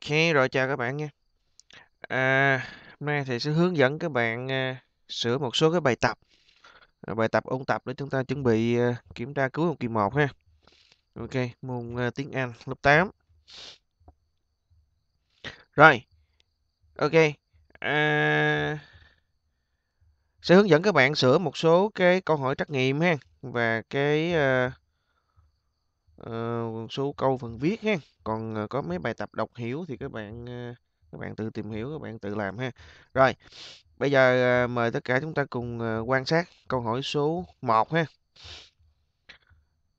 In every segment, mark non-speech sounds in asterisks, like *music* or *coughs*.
Ok, rồi chào các bạn nha. À, hôm nay thì sẽ hướng dẫn các bạn à, sửa một số cái bài tập, à, bài tập ôn tập để chúng ta chuẩn bị à, kiểm tra cuối học kỳ 1 ha. Ok, môn à, tiếng Anh lớp 8. Rồi, ok. À, sẽ hướng dẫn các bạn sửa một số cái câu hỏi trắc nghiệm ha và cái à, uh, số câu phần viết ha còn uh, có mấy bài tập đọc hiểu thì các bạn uh, các bạn tự tìm hiểu các bạn tự làm ha rồi bây giờ uh, mời tất cả chúng ta cùng uh, quan sát câu hỏi số 1 ha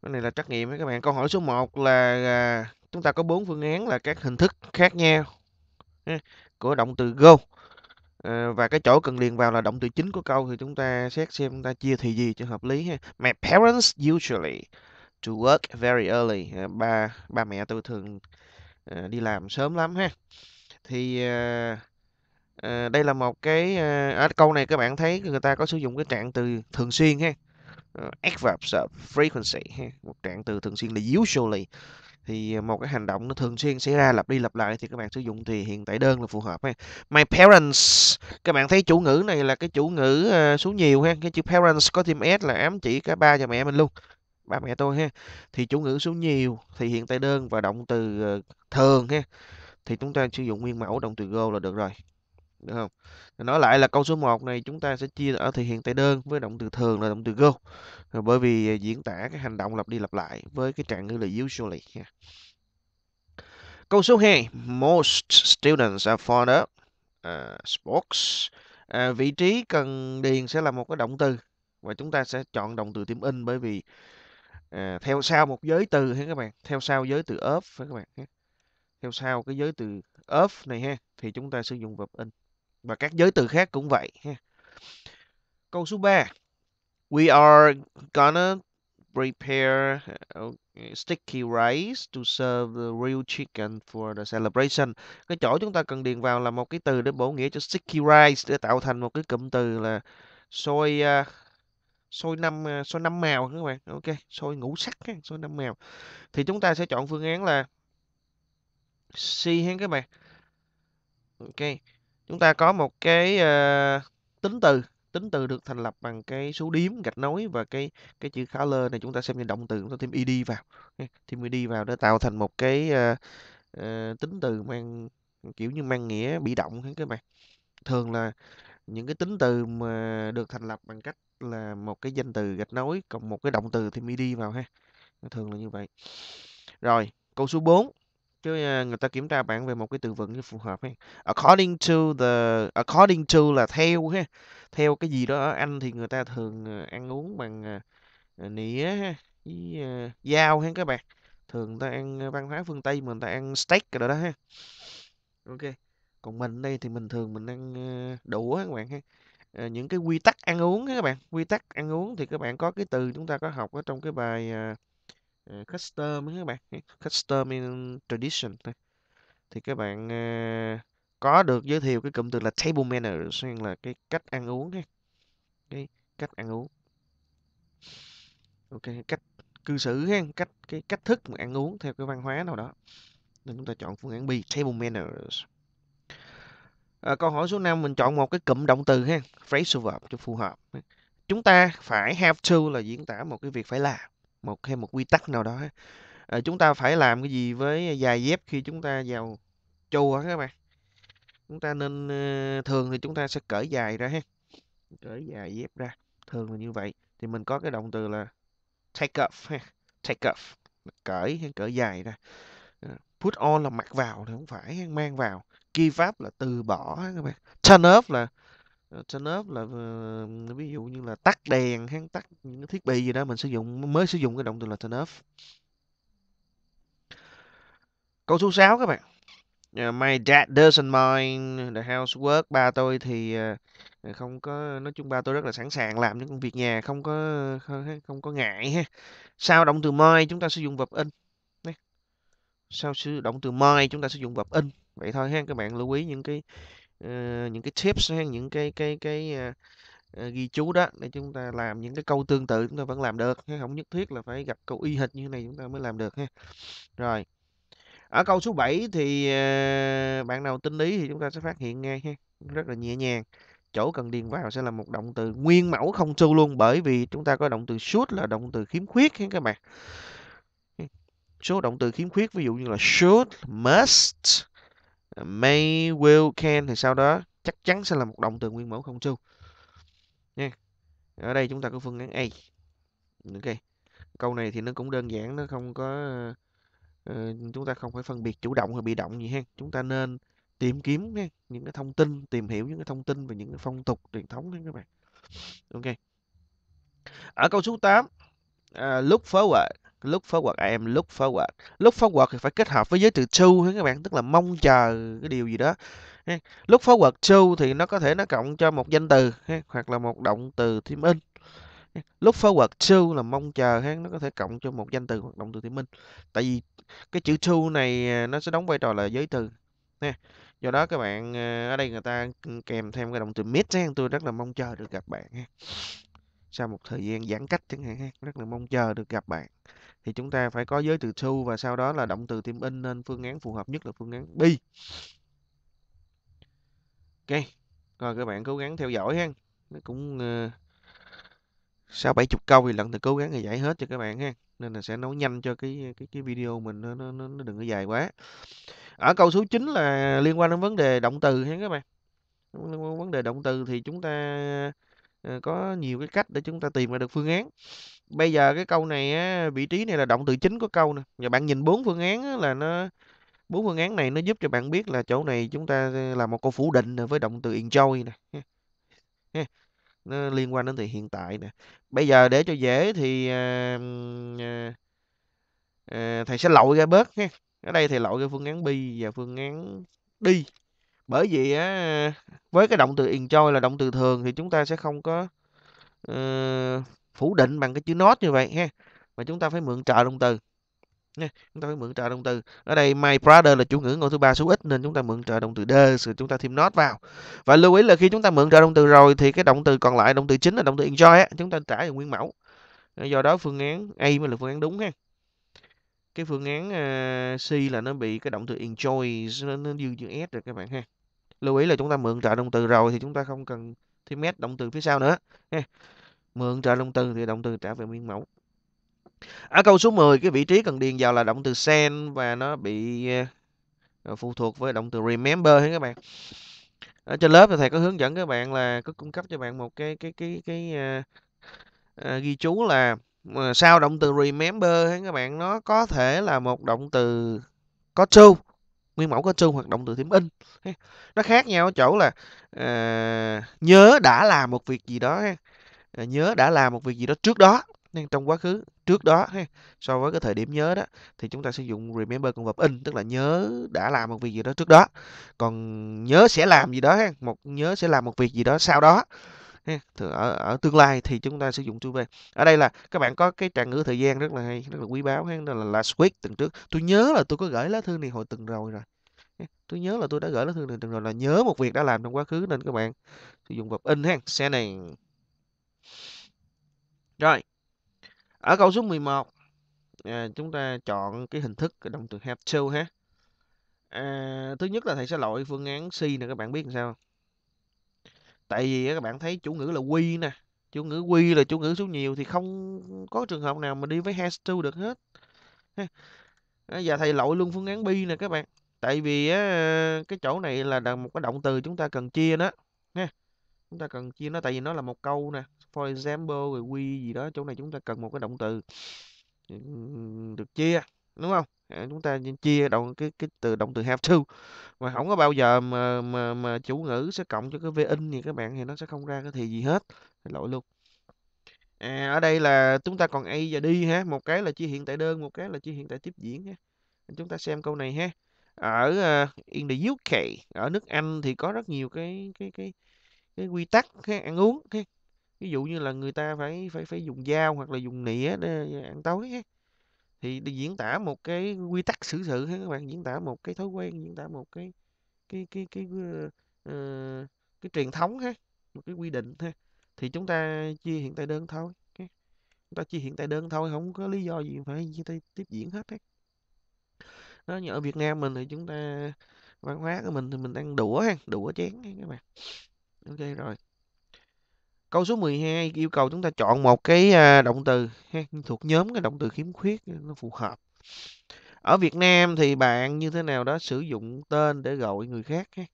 cái này là trắc nghiệm các bạn câu hỏi số 1 là uh, chúng ta có bốn phương án là các hình thức khác nhau ha, của động từ go và cái chỗ cần liền vào là động từ chính của câu thì chúng ta xét xem chúng ta chia thì gì cho hợp lý ha my parents usually to work very early ờ, ba ba mẹ tôi thường uh, đi làm sớm lắm ha thì uh, uh, đây là một cái uh, câu này các bạn thấy người ta có sử dụng cái trạng từ thường xuyên ha uh, adverbs of frequency ha một trạng từ thường xuyên là usually thì một cái hành động nó thường xuyên xảy ra lặp đi lặp lại thì các bạn sử dụng thì hiện tại đơn là phù hợp ha. My parents, các bạn thấy chủ ngữ này là cái chủ ngữ uh, số nhiều ha, cái chữ parents có thêm s là ám chỉ cả ba và mẹ mình luôn ba mẹ tôi ha thì chủ ngữ số nhiều thì hiện tại đơn và động từ ờ, thường ha thì chúng ta sử dụng nguyên mẫu động từ go là được rồi được không nói lại là câu số 1 này chúng ta sẽ chia ở thì hiện tại đơn với động từ thường là động từ go rồi bởi vì ờ, diễn tả cái hành động lặp đi lặp lại với cái trạng ngữ là usually ha. câu số 2 most students are fond of uh, sports à, vị trí cần điền sẽ là một cái động từ và chúng ta sẽ chọn động từ tiếng in bởi vì à, theo sau một giới từ ha các bạn theo sau giới từ of phải các bạn theo sau cái giới từ of này ha thì chúng ta sử dụng verb in và các giới từ khác cũng vậy ha câu số 3 we are gonna prepare uh, sticky rice to serve the real chicken for the celebration. Cái chỗ chúng ta cần điền vào là một cái từ để bổ nghĩa cho sticky rice để tạo thành một cái cụm từ là xôi uh, sôi năm ờ, sôi năm màu các bạn ok sôi ngũ sắc sôi năm màu thì chúng ta sẽ chọn phương án là C ha các bạn ok chúng ta có một cái uh, tính từ tính từ được thành lập bằng cái số điếm gạch nối và cái cái chữ color này chúng ta xem như động từ chúng ta thêm id vào thêm id vào để tạo thành một cái uh, uh, tính từ mang kiểu như mang nghĩa bị động các bạn thường là những cái tính từ mà được thành lập bằng cách là một cái danh từ gạch nối cộng một cái động từ thì midi vào ha thường là như vậy rồi câu số 4 chứ à, người ta kiểm tra bạn về một cái từ vựng phù hợp ha. according to the according to là theo ha theo cái gì đó ở anh thì người ta thường à, ăn uống bằng à, nĩa ha với dao ha các bạn thường ta ăn văn hóa phương tây mình ta ăn steak rồi đó ha ok còn mình đây thì mình thường mình ăn ờ, đủ các bạn ha ờ, những cái quy tắc ăn uống các bạn quy tắc ăn uống thì các bạn có cái từ chúng ta có học ở trong cái bài ờ, custom các bạn custom in tradition thì các bạn có được giới thiệu cái cụm từ là table manners hay là cái cách ăn uống ha cái cách ăn uống ok cách cư xử ha cách cái cách thức mà ăn uống theo cái văn hóa nào đó nên chúng ta chọn phương án B table manners à, câu hỏi số 5 mình chọn một cái cụm động từ ha phrasal verb cho phù hợp chúng ta phải have to là diễn tả một cái việc phải làm một hay một quy tắc nào đó à, chúng ta phải làm cái gì với dài dép khi chúng ta vào chùa các bạn chúng ta nên ờ, thường thì chúng ta sẽ cởi dài ra ha cởi dài dép ra thường là như vậy thì mình có cái động từ là take off ha take off cởi hay cởi dài ra put on là mặc vào thì không phải mang vào give up là từ bỏ các bạn turn off là ờ, turn off là ờ, ví dụ như là tắt đèn hay tắt những thiết bị gì đó mình sử dụng mới sử dụng cái động từ là turn off câu số 6 các bạn ờ, my dad doesn't mind the housework ba tôi thì không có nói chung ba tôi rất là sẵn sàng làm những công việc nhà không có không, không có ngại ha sau động từ my chúng ta sử dụng vật in sau sử động từ my chúng ta sử dụng vật in vậy thôi ha các bạn lưu ý những cái uh, những cái tips ha những cái cái cái uh, ghi chú đó để chúng ta làm những cái câu tương tự chúng ta vẫn làm được ha không nhất thiết là phải gặp câu y hệt như thế này chúng ta mới làm được ha rồi ở câu số 7 thì uh, bạn nào tinh lý thì chúng ta sẽ phát hiện ngay ha rất là nhẹ nhàng chỗ cần điền vào sẽ là một động từ nguyên mẫu không trừ luôn bởi vì chúng ta có động từ suốt là động từ khiếm khuyết ha các bạn số động từ khiếm khuyết ví dụ như là should must À, may will can thì sau đó chắc chắn sẽ là một động từ nguyên mẫu không true nha ở đây chúng ta có phương án A ok câu này thì nó cũng đơn giản nó không có uh, chúng ta không phải phân biệt chủ động hay bị động gì ha chúng ta nên tìm kiếm nha, những cái thông tin tìm hiểu những cái thông tin về những cái phong tục truyền thống nha các bạn ok ở câu số 8 uh, look forward lúc forward à em look forward look forward thì phải kết hợp với giới từ to hả các bạn tức là mong chờ cái điều gì đó look forward to thì nó có thể nó cộng cho một danh từ hoặc là một động từ thêm in look forward to là mong chờ hả nó có thể cộng cho một danh từ hoặc động từ thêm in tại vì cái chữ to này à, nó sẽ đóng vai trò là giới từ ha do đó các bạn à, ở đây người ta kèm thêm cái động từ mid ha tôi rất là mong chờ được gặp bạn ha sau một thời gian giãn cách chẳng hạn ha, rất là mong chờ được gặp bạn. Thì chúng ta phải có giới từ to và sau đó là động từ tiêm in nên phương án phù hợp nhất là phương án B. Ok. Rồi các bạn cố gắng theo dõi ha. Nó cũng ờ, sáu bảy chục câu thì lần thì cố gắng là giải hết cho các bạn ha nên là sẽ nói nhanh cho cái cái cái video mình nó nó nó đừng có dài quá ở câu số 9 là liên quan đến vấn đề động từ ha các bạn vấn đề động từ thì chúng ta Ờ, có nhiều cái cách để chúng ta tìm ra được phương án bây giờ cái câu này vị trí này là động từ chính của câu nè và bạn nhìn bốn phương án là nó bốn phương án này nó giúp cho bạn biết là chỗ này chúng ta ờ, là một câu phủ định với động từ enjoy nè nó liên quan đến thì hiện tại nè bây giờ để cho dễ thì à, à, thầy sẽ lội ra bớt ha ở đây thầy lội ra phương án B và phương án đi bởi vì á với cái động từ enjoy là động từ thường thì chúng ta sẽ không có uh, phủ định bằng cái chữ not như vậy ha. Mà chúng ta phải mượn trợ động từ. Nha, chúng ta phải mượn trợ động từ. Ở đây my brother là chủ ngữ ngôi thứ ba số ít nên chúng ta mượn trợ động từ the rồi chúng ta thêm not vào. Và lưu ý là khi chúng ta mượn trợ động từ rồi thì cái động từ còn lại động từ chính là động từ enjoy á, chúng ta trả về nguyên mẫu. Ờ, do đó phương án A mới là phương án đúng ha cái phương án uh, C là nó bị cái động từ enjoy nó nó dư chữ s rồi các bạn ha lưu ý là chúng ta mượn trợ động từ rồi thì chúng ta không cần thêm mét động từ phía sau nữa ha. mượn trợ động từ thì động từ trả về nguyên mẫu ở câu số 10 cái vị trí cần điền vào là động từ send và nó bị ờ, ờ, phụ thuộc với động từ remember hết các bạn ở trên lớp thì thầy có hướng dẫn các bạn là có cung cấp cho bạn một cái cái cái cái uh, uh, ghi chú là sau động từ remember hay các bạn nó có thể là một động từ có true nguyên mẫu có trơn hoạt động từ điểm in nó khác nhau ở chỗ là à, nhớ đã làm một việc gì đó ha. Ờ, nhớ đã làm một việc gì đó trước đó nên trong quá khứ trước đó ha so với cái thời điểm nhớ đó thì chúng ta sử dụng remember con verb in tức là nhớ đã làm một việc gì đó trước đó còn nhớ sẽ làm gì đó ha một nhớ sẽ làm một việc gì đó sau đó ở, ở tương lai thì chúng ta sử dụng to be ở đây là các bạn có cái trạng ngữ thời gian rất là hay rất là quý báu ha đó là last week tuần trước tôi nhớ là tôi có gửi lá thư này hồi tuần rồi rồi tôi nhớ là tôi đã gửi lá thư này tuần rồi là nhớ một việc đã làm trong quá khứ nên các bạn sử dụng vật in ha xe này rồi ở câu số 11 à, chúng ta chọn cái hình thức động từ have to ha à, thứ nhất là thầy sẽ loại phương án C nè các bạn biết làm sao tại vì các bạn thấy chủ ngữ là quy nè chủ ngữ quy là chủ ngữ số nhiều thì không có trường hợp nào mà đi với has to được hết và thầy lỗi luôn phương án bi nè các bạn tại vì cái chỗ này là một cái động từ chúng ta cần chia nó nha chúng ta cần chia nó tại vì nó là một câu nè for example rồi quy gì đó chỗ này chúng ta cần một cái động từ ừ, được chia đúng không chúng ta chia động cái cái từ động từ have to mà không có bao giờ mà mà, mà chủ ngữ sẽ cộng cho cái v in thì các bạn thì nó sẽ không ra cái thì gì hết lỗi luôn à, ở đây là chúng ta còn a và đi ha một cái là chia hiện tại đơn một cái là chia hiện tại tiếp diễn ha chúng ta xem câu này ha ở uh, in the UK ở nước Anh thì có rất nhiều cái cái cái cái quy tắc ha, ăn uống ha. ví dụ như là người ta phải phải phải dùng dao hoặc là dùng nĩa để ăn tối ha thì để diễn tả một cái quy tắc xử sự ha các bạn diễn tả một cái thói quen diễn tả một cái cái cái cái cái, ờ, uh, ờ, cái truyền thống ha một cái quy định ha thì chúng ta chia hiện tại đơn thôi okay. chúng ta chia hiện tại đơn thôi không có lý do gì phải chia tay tiếp diễn hết đấy nó như ở Việt Nam mình thì chúng ta văn hóa của mình thì mình ăn đũa ha đũa chén các bạn ok rồi Câu số 12 yêu cầu chúng ta chọn một cái à, động từ thuộc nhóm cái động từ khiếm khuyết ừ, nó phù hợp. Ở Việt Nam thì bạn như thế nào đó sử dụng tên để gọi người khác ha.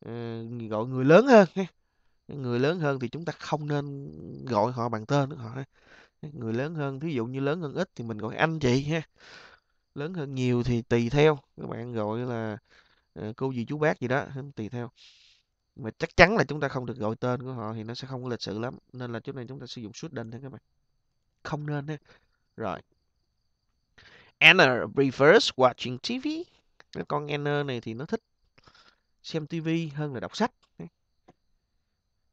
Ờ, gọi người lớn hơn ha. Người lớn hơn thì chúng ta không nên gọi họ bằng tên nữa họ. Người lớn hơn, thí dụ như lớn hơn ít thì mình gọi anh chị ha. Lớn hơn nhiều thì tùy theo, các bạn gọi là ờ, cô dì chú bác gì đó, tùy theo mà chắc chắn là chúng ta không được gọi tên của họ thì nó sẽ không có lịch sự lắm nên là chỗ này chúng ta sử dụng shouldn't thôi các bạn không nên đấy rồi Anna prefers watching TV con Anna này thì nó thích xem TV hơn là đọc sách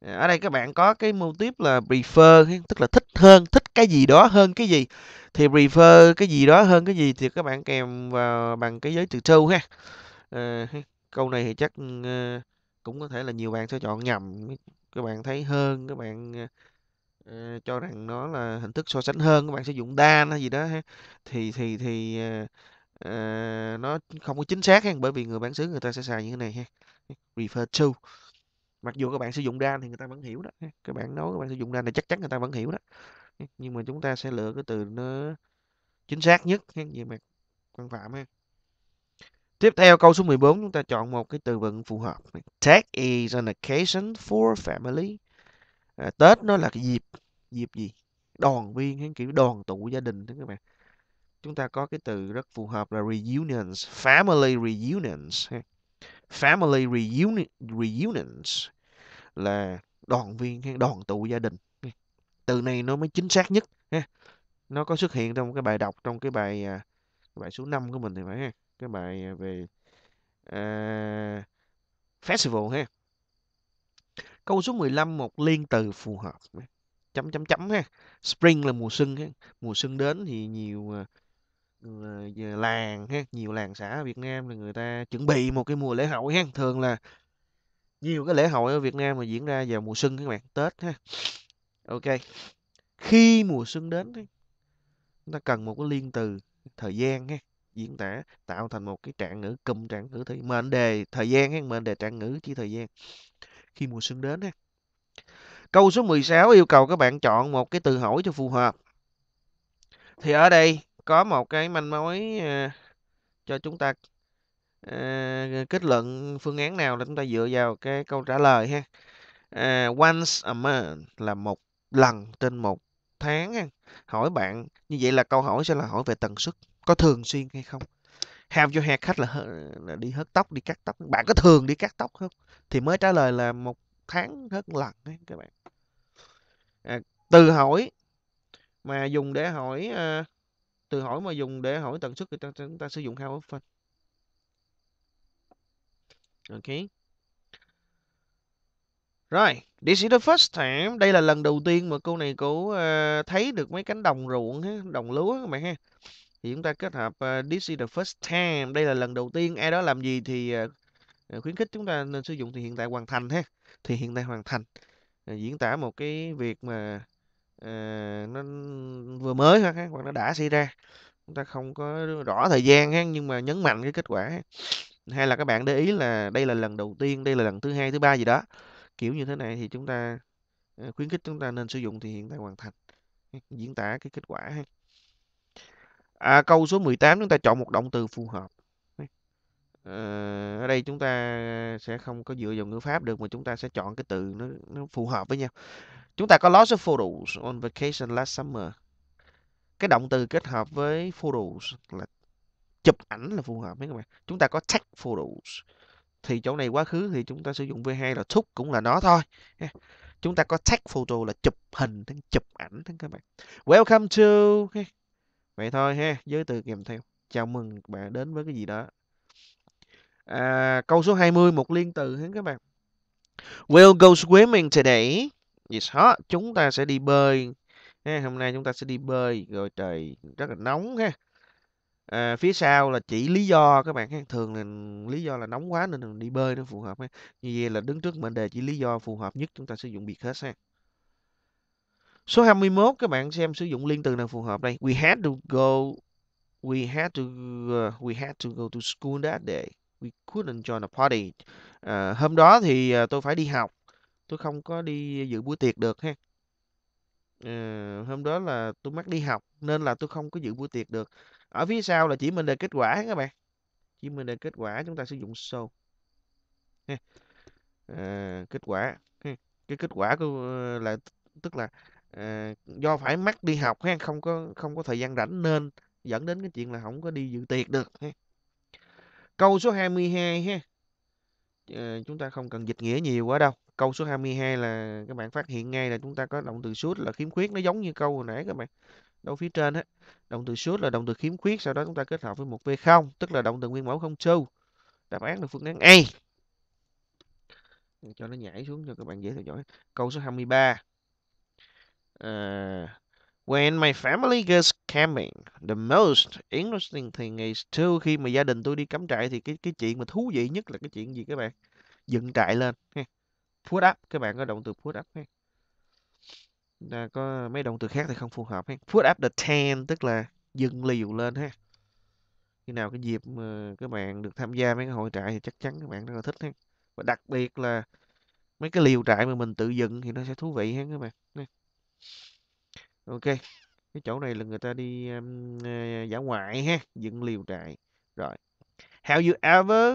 ở đây các bạn có cái mô tiếp là prefer tức là thích hơn thích cái gì đó hơn cái gì thì prefer cái gì đó hơn cái gì thì các bạn kèm vào bằng cái giới từ trâu ờ, ha câu này thì chắc uh, cũng có thể là nhiều bạn sẽ chọn nhầm các bạn thấy hơn các bạn uh, cho rằng nó là hình thức so sánh hơn các bạn sử dụng đa hay gì đó ha. thì thì thì uh, nó không có chính xác ha. bởi vì người bán xứ người ta sẽ xài như thế này ha refer to mặc dù các bạn sử dụng đa thì người ta vẫn hiểu đó ha. các bạn nói các bạn sử dụng đa thì chắc chắn người ta vẫn hiểu đó nhưng mà chúng ta sẽ lựa cái từ nó chính xác nhất ha, về mặt văn phạm ha Tiếp theo câu số 14 chúng ta chọn một cái từ vựng phù hợp. Tết is an occasion for family. À, Tết nó là cái dịp, dịp gì? Đoàn viên hay kiểu đoàn tụ gia đình đó các bạn. Chúng ta có cái từ rất phù hợp là reunions, family reunions. Family reuni reunions là đoàn viên hay đoàn tụ gia đình. Từ này nó mới chính xác nhất Nó có xuất hiện trong cái bài đọc trong cái bài à, bài số 5 của mình thì phải ha cái bài à, về à, festival ha câu số 15 một liên từ phù hợp chấm chấm chấm ha spring là mùa xuân ha mùa xuân đến thì nhiều uh, làng ha nhiều làng xã ở Việt Nam là người ta chuẩn bị một cái mùa lễ hội ha thường là nhiều cái lễ hội ở Việt Nam mà diễn ra vào mùa xuân các bạn Tết ha ok khi mùa xuân đến chúng ta cần một cái liên từ thời gian ha diễn tả tạo thành một cái trạng ngữ cụm trạng ngữ thì mệnh đề thời gian hay mệnh đề trạng ngữ chỉ thời gian khi mùa xuân đến ha. Câu số 16 yêu cầu các bạn chọn một cái từ hỏi cho phù hợp. Thì ở đây có một cái manh mối à, cho chúng ta à, kết luận phương án nào là chúng ta dựa vào cái câu trả lời ha. À, once a month là một lần trên một tháng ha. Hỏi bạn như vậy là câu hỏi sẽ là hỏi về tần suất có thường xuyên hay không have your hair cut là, là đi hớt tóc đi cắt tóc bạn có thường đi cắt tóc không thì mới trả lời là một tháng hớt lần ấy, các bạn à, từ hỏi mà dùng để hỏi à, từ hỏi mà dùng để hỏi tần suất thì ta, ta, ta sử dụng how often ok Rồi, this is the first time. Đây là lần đầu tiên mà cô này cô uh, à, thấy được mấy cánh đồng ruộng, đồng lúa các bạn ha thì chúng ta kết hợp uh, this is the first time đây là lần đầu tiên ai đó làm gì thì uh, khuyến khích chúng ta nên sử dụng thì hiện tại hoàn thành ha thì hiện tại hoàn thành uh, diễn tả một cái việc mà uh, nó vừa mới ha, ha hoặc nó đã xảy ra chúng ta không có rõ thời gian ha nhưng mà nhấn mạnh cái kết quả hay là các bạn để ý là đây là lần đầu tiên đây là lần thứ hai thứ ba gì đó kiểu như thế này thì chúng ta khuyến khích chúng ta nên sử dụng thì hiện tại hoàn thành diễn tả cái kết quả ha À, câu số 18 chúng ta chọn một động từ phù hợp. À, ở đây chúng ta sẽ không có dựa vào ngữ pháp được mà chúng ta sẽ chọn cái từ nó, nó phù hợp với nhau. Chúng ta có lots of photos on vacation last summer. Cái động từ kết hợp với photos là chụp ảnh là phù hợp mấy các bạn. Chúng ta có take photos. Thì chỗ này quá khứ thì chúng ta sử dụng V2 là took cũng là nó thôi. Chúng ta có take photo là chụp hình, chụp ảnh các bạn. Welcome to vậy thôi ha giới từ kèm theo chào mừng bạn đến với cái gì đó à, câu số 20 một liên từ hả các bạn we'll go swimming today it's hot chúng ta sẽ đi bơi ha, hôm nay chúng ta sẽ đi bơi rồi trời rất là nóng ha à, phía sau là chỉ lý do các bạn ha. thường là lý do là nóng quá nên đi bơi nó phù hợp ha. như vậy là đứng trước mệnh đề chỉ lý do phù hợp nhất chúng ta sử dụng biệt hết ha Số 21 các bạn xem sử dụng liên từ nào phù hợp đây. We had to go we had to uh, we had to go to school that day. We couldn't join a party. Uh, hôm đó thì uh, tôi phải đi học. Tôi không có đi dự buổi tiệc được ha. Uh, hôm đó là tôi mắc đi học nên là tôi không có dự buổi tiệc được. Ở phía sau là chỉ mình đề kết quả các bạn. Chỉ mình đề kết quả chúng ta sử dụng so. Ha. Uh, kết quả ha. cái kết quả của ờ, là tức là à, do phải mắc đi học ha không có không có thời gian rảnh nên dẫn đến cái chuyện là không có đi dự tiệc được ha. câu số 22 ha à, chúng ta không cần dịch nghĩa nhiều quá đâu câu số 22 là các bạn phát hiện ngay là chúng ta có động từ suốt là khiếm khuyết nó giống như câu hồi nãy các bạn đâu phía trên á động từ suốt là động từ khiếm khuyết sau đó chúng ta kết hợp với một v không tức là động từ nguyên mẫu không true đáp án là phương án A cho nó nhảy xuống cho các bạn dễ theo dõi câu số 23 Uh, when my family goes camping, the most interesting thing is to khi mà gia đình tôi đi cắm trại thì cái cái chuyện mà thú vị nhất là cái chuyện gì các bạn? Dựng trại lên ha. Put up, các bạn có động từ put up ha. Đã có mấy động từ khác thì không phù hợp ha. Put up the tent tức là dựng liều lên ha. Khi nào cái dịp mà các bạn được tham gia mấy cái hội trại thì chắc chắn các bạn rất là thích ha. Và đặc biệt là mấy cái liều trại mà mình tự dựng thì nó sẽ thú vị ha các bạn. Ha ok cái chỗ này là người ta đi um, uh, dã ngoại ha dựng liều trại rồi have you ever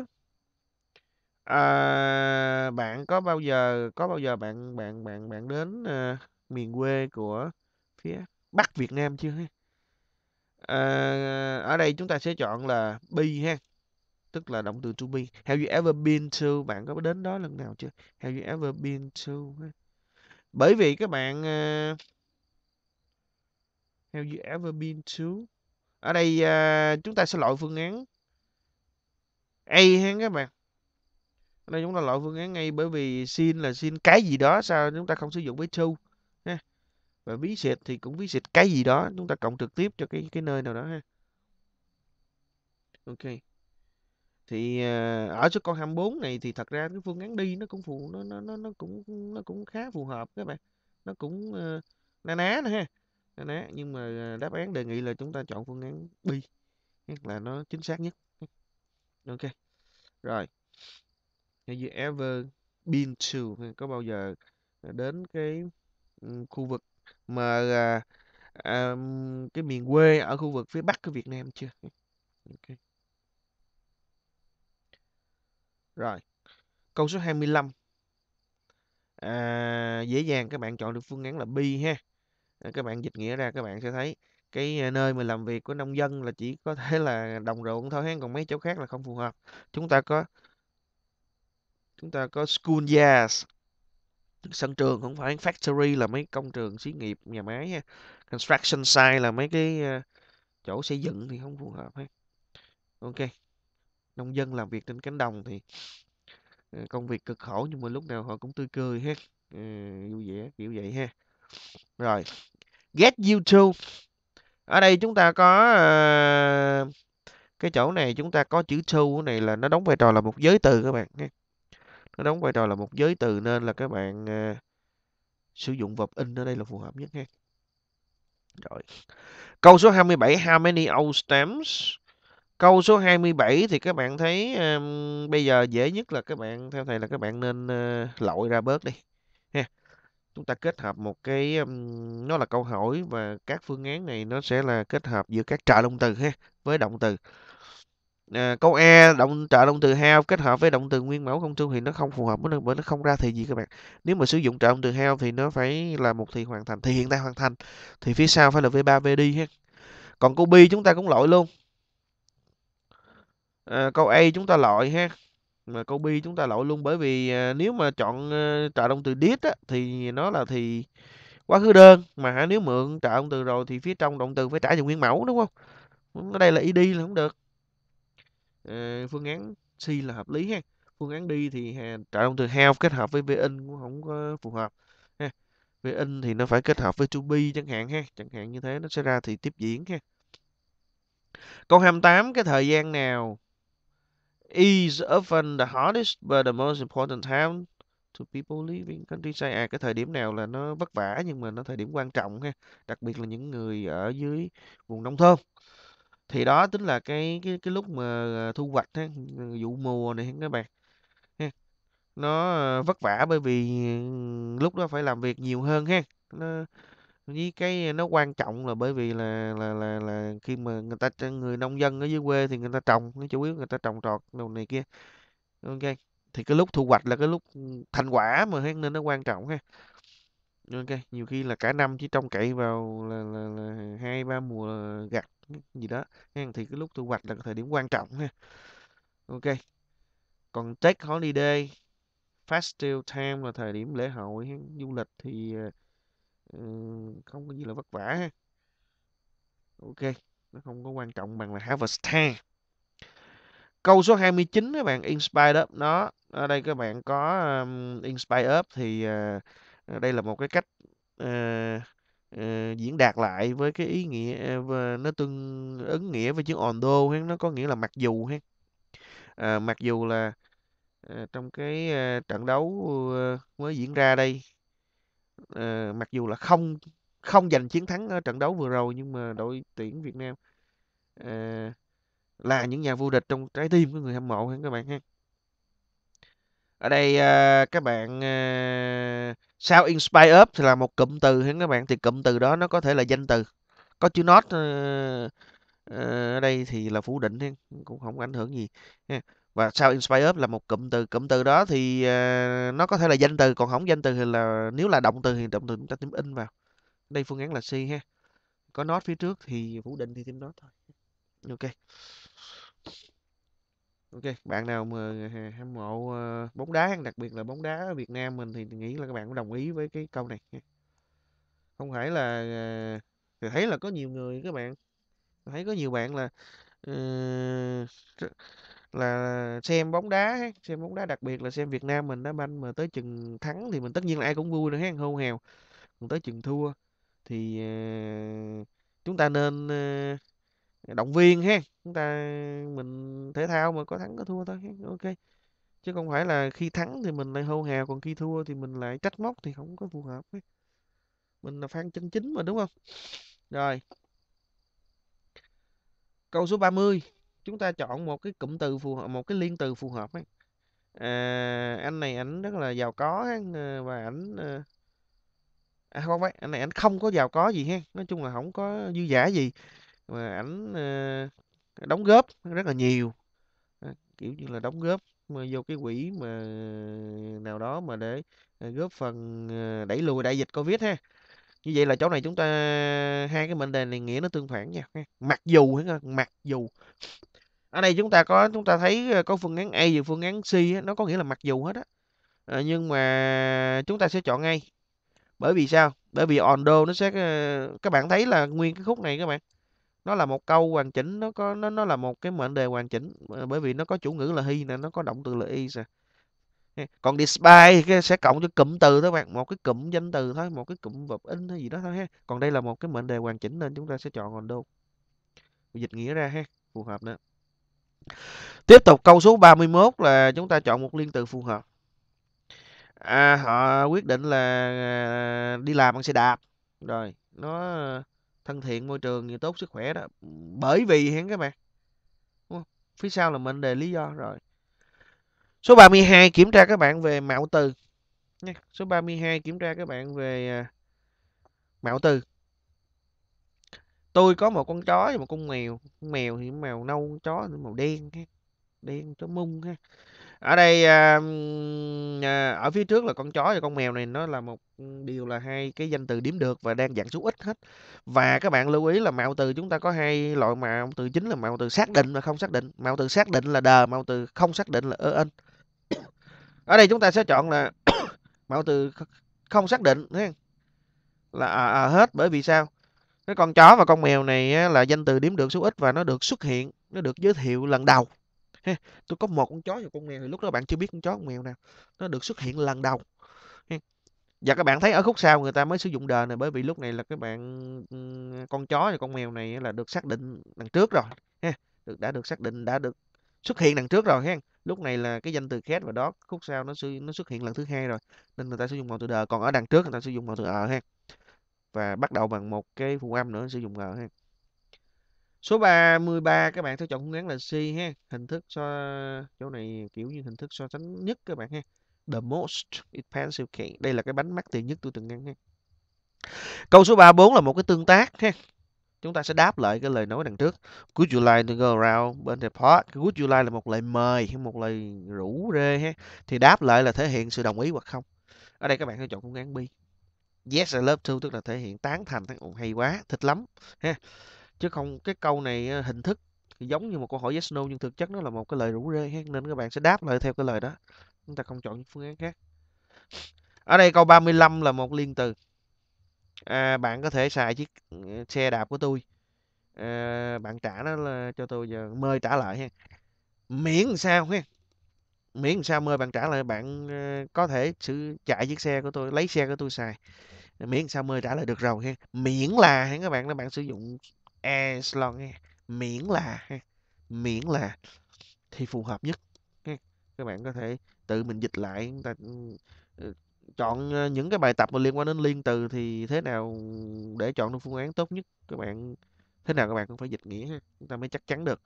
uh, bạn có bao giờ có bao giờ bạn bạn bạn bạn đến uh, miền quê của phía bắc Việt Nam chưa ha uh, ở đây chúng ta sẽ chọn là be ha tức là động từ to be have you ever been to bạn có đến đó lần nào chưa have you ever been to ha? bởi vì các bạn uh, have you ever been to ở đây uh, chúng ta sẽ loại phương án A ha các bạn ở đây chúng ta loại phương án ngay bởi vì xin là xin cái gì đó sao chúng ta không sử dụng với to ha và ví xịt thì cũng ví xịt cái gì đó chúng ta cộng trực tiếp cho cái cái nơi nào đó ha ok thì, à, ở số con 24 này thì thật ra cái phương án đi nó cũng phù nó nó nó nó cũng nó cũng khá phù hợp các bạn. Nó cũng, ờ, na ná nữa ha, na ná, nhưng mà à, đáp án đề nghị là chúng ta chọn phương án B, là nó chính xác nhất. ok Rồi. Have you ever been to, có bao giờ à, đến cái, khu vực mà, à, à, cái miền quê ở khu vực phía Bắc của Việt Nam chưa? ok Rồi. Câu số 25. À, dễ dàng các bạn chọn được phương án là B ha. À, các bạn dịch nghĩa ra các bạn sẽ thấy cái à, nơi mà làm việc của nông dân là chỉ có thể là đồng ruộng thôi còn mấy chỗ khác là không phù hợp. Chúng ta có chúng ta có school yards sân trường không phải factory là mấy công trường xí nghiệp nhà máy ha. construction site là mấy cái à, chỗ xây dựng thì không phù hợp ha ok nông dân làm việc trên cánh đồng thì ờ, công việc cực khổ nhưng mà lúc nào họ cũng tươi cười ha ờ, vui vẻ kiểu vậy ha rồi get you youtube ở đây chúng ta có ờ, cái chỗ này chúng ta có chữ su này là nó đóng vai trò là một giới từ các bạn ha nó đóng vai trò là một giới từ nên là các bạn sử dụng vật in ở đây là phù hợp nhất ha rồi câu số 27 how many old stamps Câu số 27 thì các bạn thấy um, bây giờ dễ nhất là các bạn theo thầy là các bạn nên uh, lội ra bớt đi ha. Chúng ta kết hợp một cái um, nó là câu hỏi và các phương án này nó sẽ là kết hợp giữa các trợ động từ ha với động từ. À, câu E động trợ động từ have kết hợp với động từ nguyên mẫu không trung thì nó không phù hợp với nó bởi nó không ra thì gì các bạn. Nếu mà sử dụng trợ động từ have thì nó phải là một thì hoàn thành thì hiện tại hoàn thành thì phía sau phải là V3 VD ha. Còn câu B chúng ta cũng lội luôn à, câu A chúng ta loại ha mà câu B chúng ta loại luôn bởi vì à, nếu mà chọn à, ờ, trả động từ did á, thì nó là thì quá khứ đơn mà nếu mượn trả động từ rồi thì phía trong động từ phải trả vào nguyên mẫu đúng không ở đây là id e là không được à, phương án C là hợp lý ha phương án đi thì à, trả động từ have kết hợp với vin cũng không có phù hợp ha vin thì nó phải kết hợp với to be chẳng hạn ha chẳng hạn như thế nó sẽ ra thì tiếp diễn ha câu 28 cái thời gian nào is often the hardest but the most important time to people living countryside. À cái thời điểm nào là nó vất vả nhưng mà nó thời điểm quan trọng ha, đặc biệt là những người ở dưới vùng nông thôn. Thì đó tính là cái cái cái lúc mà à, thu hoạch ha, vụ mùa này các bạn. Ha. Nó à, vất vả bởi vì ừ, lúc đó phải làm việc nhiều hơn ha. Nó với cái nó quan trọng là bởi vì là là là là khi mà người ta người nông dân ở dưới quê thì người ta trồng nó chủ yếu người ta trồng trọt đồ này kia ok thì cái lúc thu hoạch là cái lúc thành quả mà hen nên nó quan trọng ha ok nhiều khi là cả năm chỉ trông cậy vào là, là, hai ba mùa gặt gì đó hen thì cái lúc thu hoạch là cái thời điểm quan trọng ha ok còn take holiday festival time là thời điểm lễ hội du lịch thì ờ, Ờ, không có gì là vất vả ha ok nó không có quan trọng bằng là harvest time câu số 29 các bạn inspire up nó ở đây các bạn có um, inspire up thì uh, đây là một cái cách uh, uh, diễn đạt lại với cái ý nghĩa uh, nó tương ứng nghĩa với chữ although hay nó có nghĩa là mặc dù ha uh, mặc dù là uh, trong cái uh, trận đấu uh, mới diễn ra đây uh, mặc dù là không không giành chiến thắng ở trận đấu vừa rồi nhưng mà đội tuyển Việt Nam uh, là những nhà vô địch trong trái tim của người hâm mộ ha các bạn ha ở đây uh, các bạn uh, sao inspire up thì là một cụm từ ha các bạn thì cụm từ đó nó có thể là danh từ có chữ not uh, uh, ở đây thì là phủ định ha cũng không ảnh hưởng gì ha và sau inspire up là một cụm từ cụm từ đó thì uh, nó có thể là danh từ còn không danh từ thì là nếu là động từ thì động từ chúng ta thêm in vào đây phương án là C ha có nốt phía trước thì phủ định thì thêm nốt thôi ok ok bạn nào mà hâm mộ ờ, bóng đá đặc biệt là bóng đá ở Việt Nam mình thì nghĩ là các bạn cũng đồng ý với cái câu này không phải là thì ờ, thấy là có nhiều người các bạn thấy có nhiều bạn là uh, là xem bóng đá xem bóng đá đặc biệt là xem Việt Nam mình đá banh mà tới chừng thắng thì mình tất nhiên là ai cũng vui nữa ha hô hào còn tới chừng thua thì à, chúng ta nên ờ, động viên ha chúng ta mình thể thao mà có thắng có thua thôi ok chứ không phải là khi thắng thì mình lại hô hào còn khi thua thì mình lại trách móc thì không có phù hợp mình là fan chân chính mà đúng không rồi câu số 30 chúng ta chọn một cái cụm từ phù hợp một cái liên từ phù hợp ấy. À, anh này ảnh rất là giàu có ấy, ờ, và ảnh ờ, à, không phải anh này ảnh không có giàu có gì ha nói chung là không có dư giả gì mà ảnh à, đóng góp rất là nhiều à, kiểu như là đóng góp mà vô cái quỹ mà nào đó mà để góp phần đẩy lùi đại dịch covid ha như vậy là chỗ này chúng ta hai cái mệnh đề này nghĩa nó tương phản nha mặc dù ha mặc dù ở đây chúng ta có chúng ta thấy ờ, có phương án A và phương án C nó có nghĩa là mặc dù hết á à, nhưng mà chúng ta sẽ chọn ngay bởi vì sao bởi vì ondo nó sẽ ờ, các bạn thấy là nguyên cái khúc này các bạn nó là một câu hoàn chỉnh nó có nó nó là một cái mệnh đề hoàn chỉnh bởi vì nó có chủ ngữ là hi nè nó có động từ là is còn despite sẽ cộng cho cụm từ thôi các bạn một cái cụm danh từ thôi một cái cụm vật in hay gì đó thôi ha còn đây là một cái mệnh đề hoàn chỉnh nên chúng ta sẽ chọn ondo dịch nghĩa ra ha phù hợp nữa Tiếp tục câu số 31 là chúng ta chọn một liên từ phù hợp. À, họ quyết định là à, đi làm bằng xe đạp. Rồi, nó thân thiện môi trường nhiều tốt sức khỏe đó. Bởi vì hẹn các bạn. Phía sau là mình đề lý do rồi. Số 32 kiểm tra các bạn về mạo từ. Nha. Số 32 kiểm tra các bạn về à, mạo từ. Tôi có một con chó và một con mèo, con mèo thì mèo nâu, con chó thì màu đen ha, đen chó mung ha. Ở đây, à, à, ở phía trước là con chó và con mèo này nó là một điều là hai cái danh từ đếm được và đang dạng số ít hết. Và các bạn lưu ý là mạo từ chúng ta có hai loại mạo từ chính là mạo từ xác định và không xác định. Mạo từ xác định là đờ, mạo từ không xác định là ơ anh. Ở đây chúng ta sẽ chọn là *coughs* mạo từ không xác định ha. Là à, à hết bởi vì sao? cái con chó và con mèo này là danh từ điểm được số ít và nó được xuất hiện nó được giới thiệu lần đầu tôi có một con chó và con mèo thì lúc đó bạn chưa biết con chó con mèo nào nó được xuất hiện lần đầu và các bạn thấy ở khúc sau người ta mới sử dụng đờ này bởi vì lúc này là các bạn con chó và con mèo này là được xác định đằng trước rồi được đã được xác định đã được xuất hiện đằng trước rồi ha lúc này là cái danh từ khét và đó khúc sau nó nó xuất hiện lần thứ hai rồi nên người ta sử dụng một từ đờ còn ở đằng trước người ta sử dụng một từ ở ờ, ha và bắt đầu bằng một cái phụ âm nữa sử dụng g ha. Số 33 các bạn sẽ chọn phương án là C ha, hình thức so chỗ này kiểu như hình thức so sánh nhất các bạn ha. The most expensive cake. Đây là cái bánh mắc tiền nhất tôi từng ăn ha. Câu số 34 là một cái tương tác ha. Chúng ta sẽ đáp lại cái lời nói đằng trước. good you like to go around bên the park? Would you like là một lời mời hay một lời rủ rê ha. Thì đáp lại là thể hiện sự đồng ý hoặc không. Ở đây các bạn sẽ chọn phương án B yes I love you tức là thể hiện tán thành thấy ổn hay quá thích lắm ha chứ không cái câu này ờ, hình thức giống như một câu hỏi yes no nhưng thực chất nó là một cái lời rủ rê ha nên các bạn sẽ đáp lại theo cái lời đó chúng ta không chọn những phương án khác ở đây câu 35 là một liên từ à, bạn có thể xài chiếc ờ, xe đạp của tôi à, bạn trả nó là cho tôi giờ mời trả lại ha miễn sao ha miễn sao mời bạn trả lời bạn ờ, có thể sử chạy chiếc xe của tôi lấy xe của tôi xài miễn sao mời trả lời được rồi ha miễn là ha các bạn là bạn sử dụng as long nghe miễn là ha miễn là thì phù hợp nhất ha các bạn có thể tự mình dịch lại ta ờ, chọn ờ, những cái bài tập mà liên quan đến liên từ thì thế nào để chọn được phương án tốt nhất các bạn thế nào các bạn cũng phải dịch nghĩa ha chúng ta mới chắc chắn được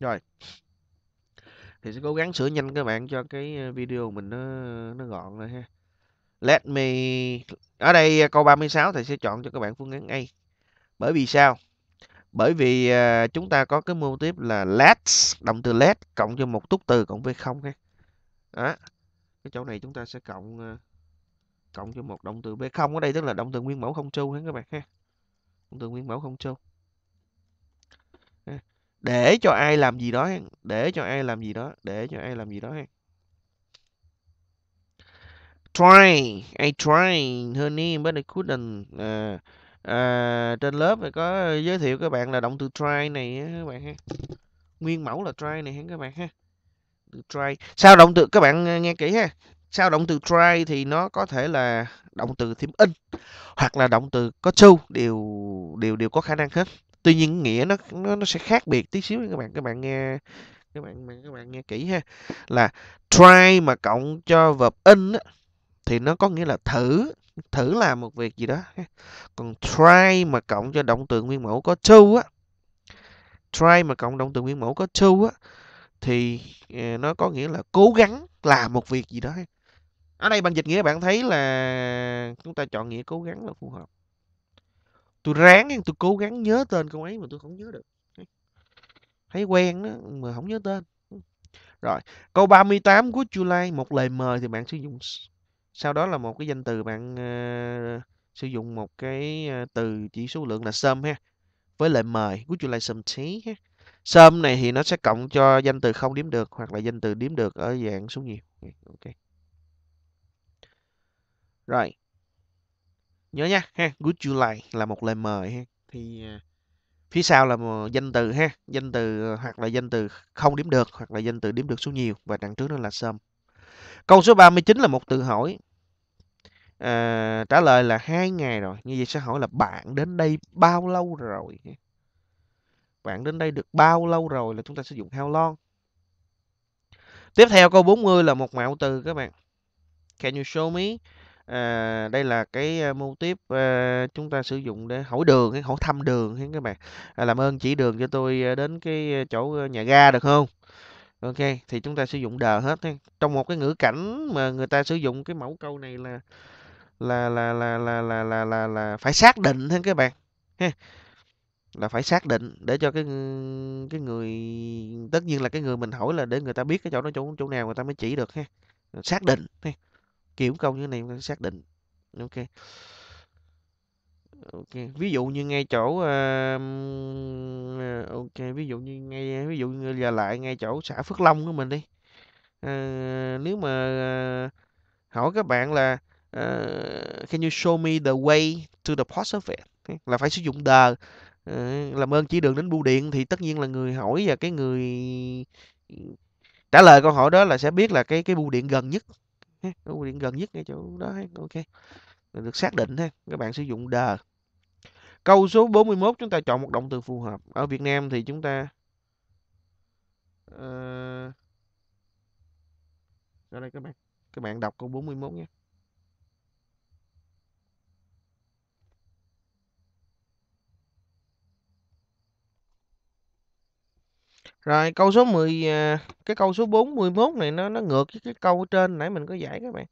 rồi thì sẽ cố gắng sửa nhanh các bạn cho cái ờ, video mình nó nó gọn rồi ha let me ở đây ờ, câu 36 thì sẽ chọn cho các bạn phương án A bởi vì sao bởi vì uh, chúng ta có cái mô tiếp là let động từ let cộng cho một túc từ cộng với không ha đó cái chỗ này chúng ta sẽ cộng uh, cộng cho một động từ với không ở đây tức là động từ nguyên mẫu không true hết các bạn ha động từ nguyên mẫu không true để cho ai làm gì đó để cho ai làm gì đó để cho ai làm gì đó try I try her name but I couldn't à, à, trên lớp này có giới thiệu các bạn là động từ try này các bạn ha nguyên mẫu là try này ha các bạn ha từ try sao động từ các bạn nghe kỹ ha Sao động từ try thì nó có thể là động từ thêm in hoặc là động từ có to đều đều đều có khả năng hết tuy nhiên nghĩa nó nó, nó sẽ khác biệt tí xíu các bạn các bạn nghe các bạn các bạn, nghe kỹ ha là try mà cộng cho verb in á, thì nó có nghĩa là thử thử làm một việc gì đó còn try mà cộng cho động từ nguyên mẫu có to á try mà cộng động từ nguyên mẫu có to á thì ờ, nó có nghĩa là cố gắng làm một việc gì đó ở đây bằng dịch nghĩa bạn thấy là chúng ta chọn nghĩa cố gắng là phù hợp tôi ráng tôi cố gắng nhớ tên con ấy mà tôi không nhớ được thấy quen đó mà không nhớ tên rồi câu 38 của July một lời mời thì bạn sử dụng sau đó là một cái danh từ bạn uh, sử dụng một cái ờ, từ chỉ số lượng là sum ha với lời mời của July sum tí ha sum này thì nó sẽ cộng cho danh từ không đếm được hoặc là danh từ đếm được ở dạng số nhiều ok rồi nhớ nha ha good July là một lời mời ha thì à, phía sau là một danh từ ha danh từ ờ, hoặc là danh từ không điểm được hoặc là danh từ điểm được số nhiều và đằng trước nó là sum câu số 39 là một từ hỏi à, trả lời là hai ngày rồi như vậy sẽ hỏi là bạn đến đây bao lâu rồi bạn đến đây được bao lâu rồi là chúng ta sử dụng how long tiếp theo câu 40 là một mạo từ các bạn can you show me À, đây là cái ờ, mưu tiếp à, ờ, chúng ta sử dụng để hỏi đường hỏi thăm đường hay các bạn à, làm ơn chỉ đường cho tôi đến cái chỗ nhà ga được không ok thì chúng ta sử dụng đờ hết ha. trong một cái ngữ cảnh mà người ta sử dụng cái mẫu câu này là là là là là là là là, là phải xác định ha các bạn là phải xác định để cho cái cái người tất nhiên là cái người mình hỏi là để người ta biết cái chỗ nó chỗ chỗ nào người ta mới chỉ được ha xác định kiểu câu như này mình xác định ok ok ví dụ như ngay chỗ uh, ok ví dụ như ngay ví dụ như là lại ngay chỗ xã Phước Long của mình đi uh, nếu mà uh, hỏi các bạn là uh, can you show me the way to the post office là phải sử dụng the uh, làm ơn chỉ đường đến bưu điện thì tất nhiên là người hỏi và cái người trả lời câu hỏi đó là sẽ biết là cái cái bưu điện gần nhất ha cái điện gần nhất ngay chỗ đó ha ok được xác định ha các bạn sử dụng đờ câu số 41 chúng ta chọn một động từ phù hợp ở Việt Nam thì chúng ta uh, ờ, ở đây các bạn các bạn đọc câu 41 nhé Rồi câu số 10 à, cái câu số 41 này nó nó ngược với cái câu trên nãy mình có giải các bạn.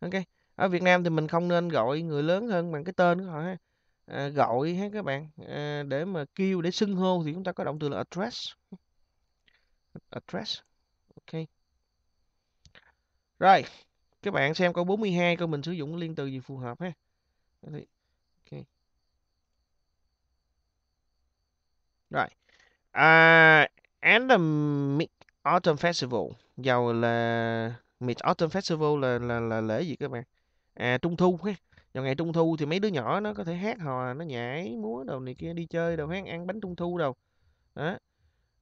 Ok. Ở Việt Nam thì mình không nên gọi người lớn hơn bằng cái tên của họ ha. À, gọi ha các bạn à, để mà kêu để xưng hô thì chúng ta có động từ là address. Address. Ok. Rồi, các bạn xem câu 42 câu mình sử dụng liên từ gì phù hợp ha. Ok. Rồi. À, and the Mid Autumn Festival dầu là Mid Autumn Festival là là là lễ gì các bạn à trung thu ha vào ngày trung thu thì mấy đứa nhỏ nó có thể hát hò nó nhảy múa đầu này kia đi chơi đầu hát ăn bánh trung thu đâu. đó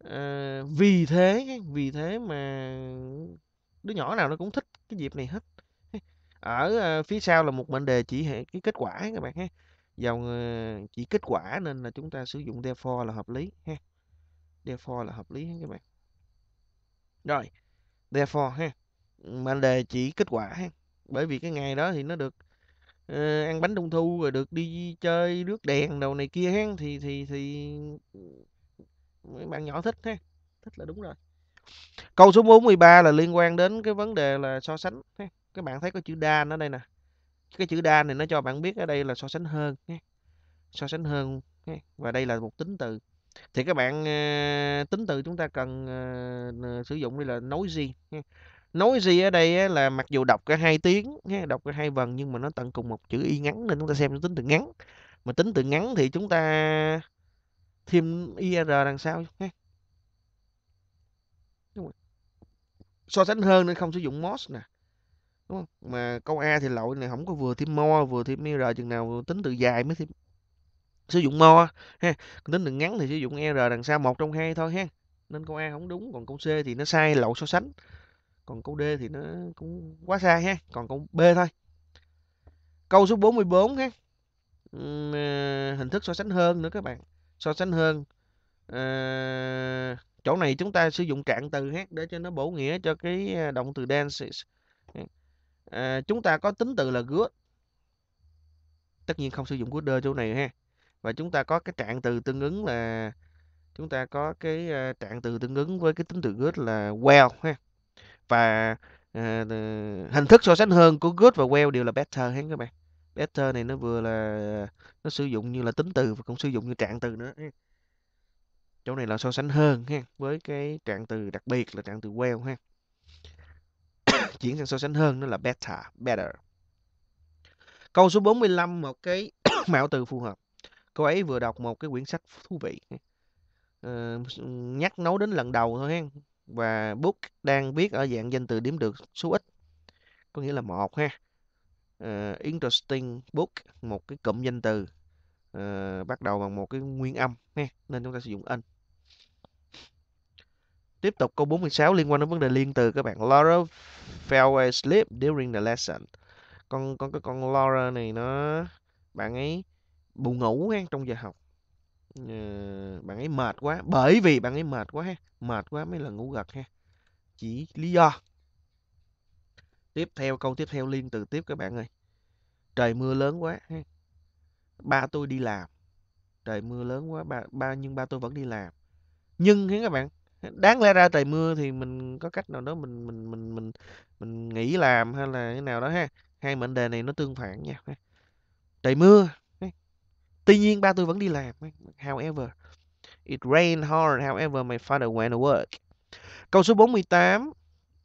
à, vì thế vì thế mà đứa nhỏ nào nó cũng thích cái dịp này hết ở ờ, phía sau là một mệnh đề chỉ hệ cái kết quả các bạn ha dòng ờ, chỉ kết quả nên là chúng ta sử dụng therefore là hợp lý ha therefore là hợp lý hết các bạn rồi therefore ha mà đề chỉ kết quả ha bởi vì cái ngày đó thì nó được uh, ăn bánh trung thu rồi được đi chơi rước đèn đầu này kia ha thì thì thì mấy bạn nhỏ thích ha thích là đúng rồi câu số 43 là liên quan đến cái vấn đề là so sánh ha các bạn thấy có chữ đan ở đây nè cái chữ đan này nó cho bạn biết ở đây là so sánh hơn ha so sánh hơn ha và đây là một tính từ thì các bạn, ờ, tính từ chúng ta cần, ờ, sử dụng đây là gì ha. gì ở đây là mặc dù đọc cả hai tiếng đọc cả hai vần nhưng mà nó tận cùng một chữ y ngắn nên chúng ta xem tính từ ngắn. Mà tính từ ngắn thì chúng ta thêm ir đằng sau So sánh hơn nên không sử dụng most nè. Đúng không Mà câu A thì lội này không có vừa thêm mo vừa thêm ir chừng nào tính từ dài mới thêm sử dụng mo ha tính đường ngắn thì sử dụng r đằng sau một trong hai thôi ha nên câu a không đúng còn câu c thì nó sai lậu so sánh còn câu d thì nó cũng quá sai ha còn câu b thôi câu số 44 ha uhm, hình thức so sánh hơn nữa các bạn so sánh hơn à, chỗ này chúng ta sử dụng cạn từ hát để cho nó bổ nghĩa cho cái à, động từ dances à, chúng ta có tính từ là good tất nhiên không sử dụng good chỗ này ha và chúng ta có cái trạng từ tương ứng là chúng ta có cái ờ, trạng từ tương ứng với cái tính từ good là well ha và uh, hình thức so sánh hơn của good và well đều là better hết các bạn better này nó vừa là nó sử dụng như là tính từ và cũng sử dụng như trạng từ nữa ha. chỗ này là so sánh hơn ha với cái trạng từ đặc biệt là trạng từ well ha *coughs* chuyển sang so sánh hơn nó là better better câu số 45 một cái *coughs* mạo từ phù hợp cô ấy vừa đọc một cái quyển sách thú vị ờ, nhắc nấu đến lần đầu thôi ha và book đang viết ở dạng danh từ điểm được số ít có nghĩa là một ha uh, interesting book một cái cụm danh từ uh, bắt đầu bằng một cái nguyên âm ha nên chúng ta sử dụng in Tiếp tục câu 46 liên quan đến vấn đề liên từ các bạn. Laura fell asleep during the lesson. Con con cái con Laura này nó bạn ấy buồn ngủ ha, trong giờ học à, bạn ấy mệt quá bởi vì bạn ấy mệt quá ha mệt quá mới là ngủ gật ha chỉ lý do tiếp theo câu tiếp theo liên từ tiếp các bạn ơi trời mưa lớn quá ha. ba tôi đi làm trời mưa lớn quá ba ba nhưng ba tôi vẫn đi làm nhưng thế các bạn đáng lẽ ra trời mưa thì mình có cách nào đó mình mình mình mình mình nghỉ làm hay là thế nào đó ha hai mệnh đề này nó tương phản nha trời mưa Tuy nhiên ba tôi vẫn đi làm. However, it rained hard. However, my father went to work. Câu số 48 uh,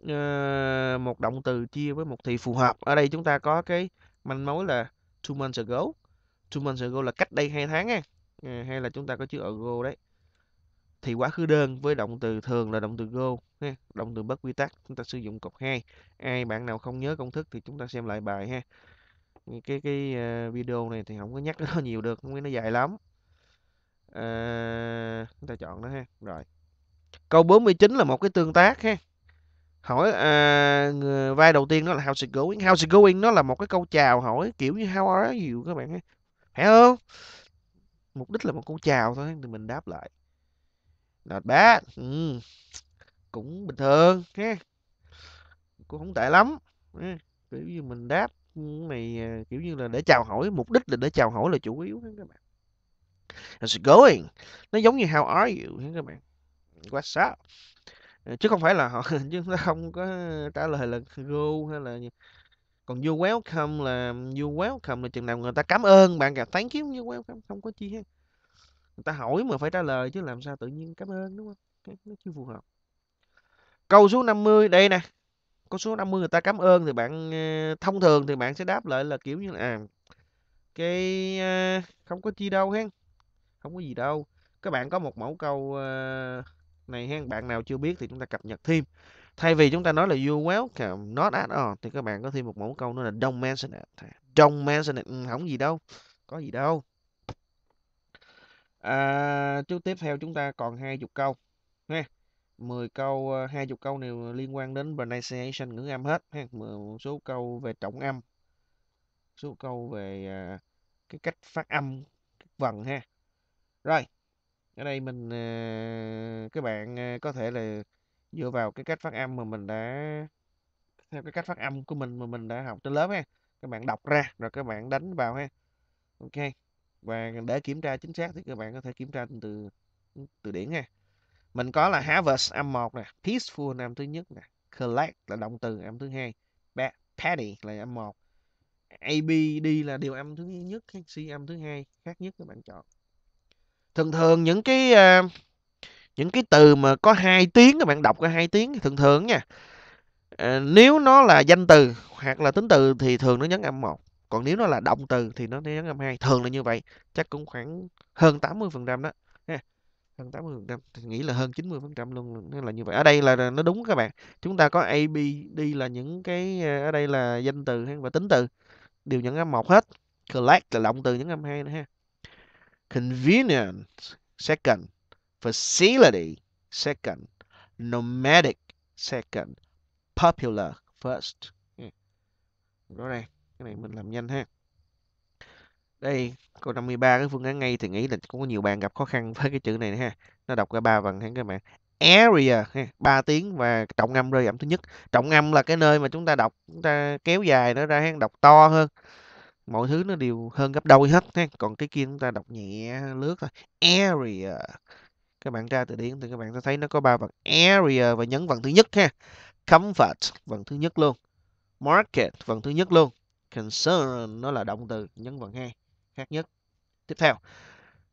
ờ, một động từ chia với một thì phù hợp. Ở đây chúng ta có cái manh mối là two months ago. Two months ago là cách đây hai tháng nha. Uh, ờ, hay là chúng ta có chữ ago đấy. Thì quá khứ đơn với động từ thường là động từ go ha. Động từ bất quy tắc chúng ta sử dụng cột 2. Ai bạn nào không nhớ công thức thì chúng ta xem lại bài ha cái cái ờ, video này thì không có nhắc *laughs* nó nhiều được không nó dài lắm à, chúng ta chọn nó ha rồi câu 49 là một cái tương tác ha hỏi à, vai đầu tiên đó là how's it going how's it going nó là một cái câu chào hỏi kiểu như how are you các bạn ha phải không mục đích là một câu chào thôi thì mình đáp lại not bad ừ. cũng bình thường ha cũng không tệ lắm ừ, kiểu như mình đáp mày ờ, kiểu như là để chào hỏi mục đích là để chào hỏi là chủ yếu các bạn How's it going? Nó giống như how are you các bạn. What's up? Ờ, chứ không phải là họ *laughs* chứ nó không có trả lời là go hay là còn you welcome là you welcome là chừng nào người ta cảm ơn bạn cả thank you you welcome không có chi hết. Người ta hỏi mà phải trả lời chứ làm sao tự nhiên cảm ơn đúng không? Nó chưa phù hợp. Câu số 50 đây nè, có số 50 người ta cảm ơn thì bạn ờ, thông thường thì bạn sẽ đáp lại là kiểu như là à, cái ờ, không có chi đâu hen không có gì đâu các bạn có một mẫu câu ờ, này hen bạn nào chưa biết thì chúng ta cập nhật thêm thay vì chúng ta nói là you welcome not at all thì các bạn có thêm một mẫu câu nữa là don't mention it don't mention it ừ, không gì đâu có gì đâu à, chú tiếp theo chúng ta còn hai chục câu ha 10 câu 20 ờ, câu này liên quan đến pronunciation ngữ âm hết ha. một số câu về trọng âm số câu về à, cái cách phát âm vần ha rồi ở đây mình à, các bạn à, có thể là dựa vào cái cách phát âm mà mình đã theo cái cách phát âm của mình mà mình đã học trên lớp ha các bạn đọc ra rồi các bạn đánh vào ha ok và để kiểm tra chính xác thì các bạn có thể kiểm tra từ từ điển ha mình có là harvest âm một nè peaceful là âm thứ nhất nè collect là động từ âm thứ hai paddy là âm một abd là điều âm thứ nhất c âm thứ hai khác nhất các bạn chọn thường thường những cái uh, những cái từ mà có hai tiếng các bạn đọc có hai tiếng thường thường nha uh, nếu nó là danh từ hoặc là tính từ thì thường nó nhấn âm một còn nếu nó là động từ thì nó nhấn âm hai thường là như vậy chắc cũng khoảng hơn 80% đó hơn 80 thì nghĩ là hơn 90 luôn nên là như vậy ở đây là nó đúng các bạn chúng ta có A B D là những cái à, ở đây là danh từ và tính từ đều những âm một hết collect là động từ những âm hai nữa ha convenience second facility second nomadic second popular first rõ này cái này mình làm nhanh ha đây câu 53 cái phương án ngay thì nghĩ là cũng có nhiều bạn gặp khó khăn với cái chữ này ha nó đọc ra ba vần hẳn các bạn area ha, 3 tiếng và trọng âm rơi giảm thứ nhất trọng âm là cái nơi mà chúng ta đọc chúng ta kéo dài nó ra ha, đọc to hơn mọi thứ nó đều hơn gấp đôi hết ha còn cái kia chúng ta đọc nhẹ lướt thôi area các bạn tra từ điển thì các bạn sẽ thấy nó có ba vần area và nhấn vần thứ nhất ha comfort vần thứ nhất luôn market vần thứ nhất luôn concern nó là động từ nhấn vần hai khác nhất tiếp theo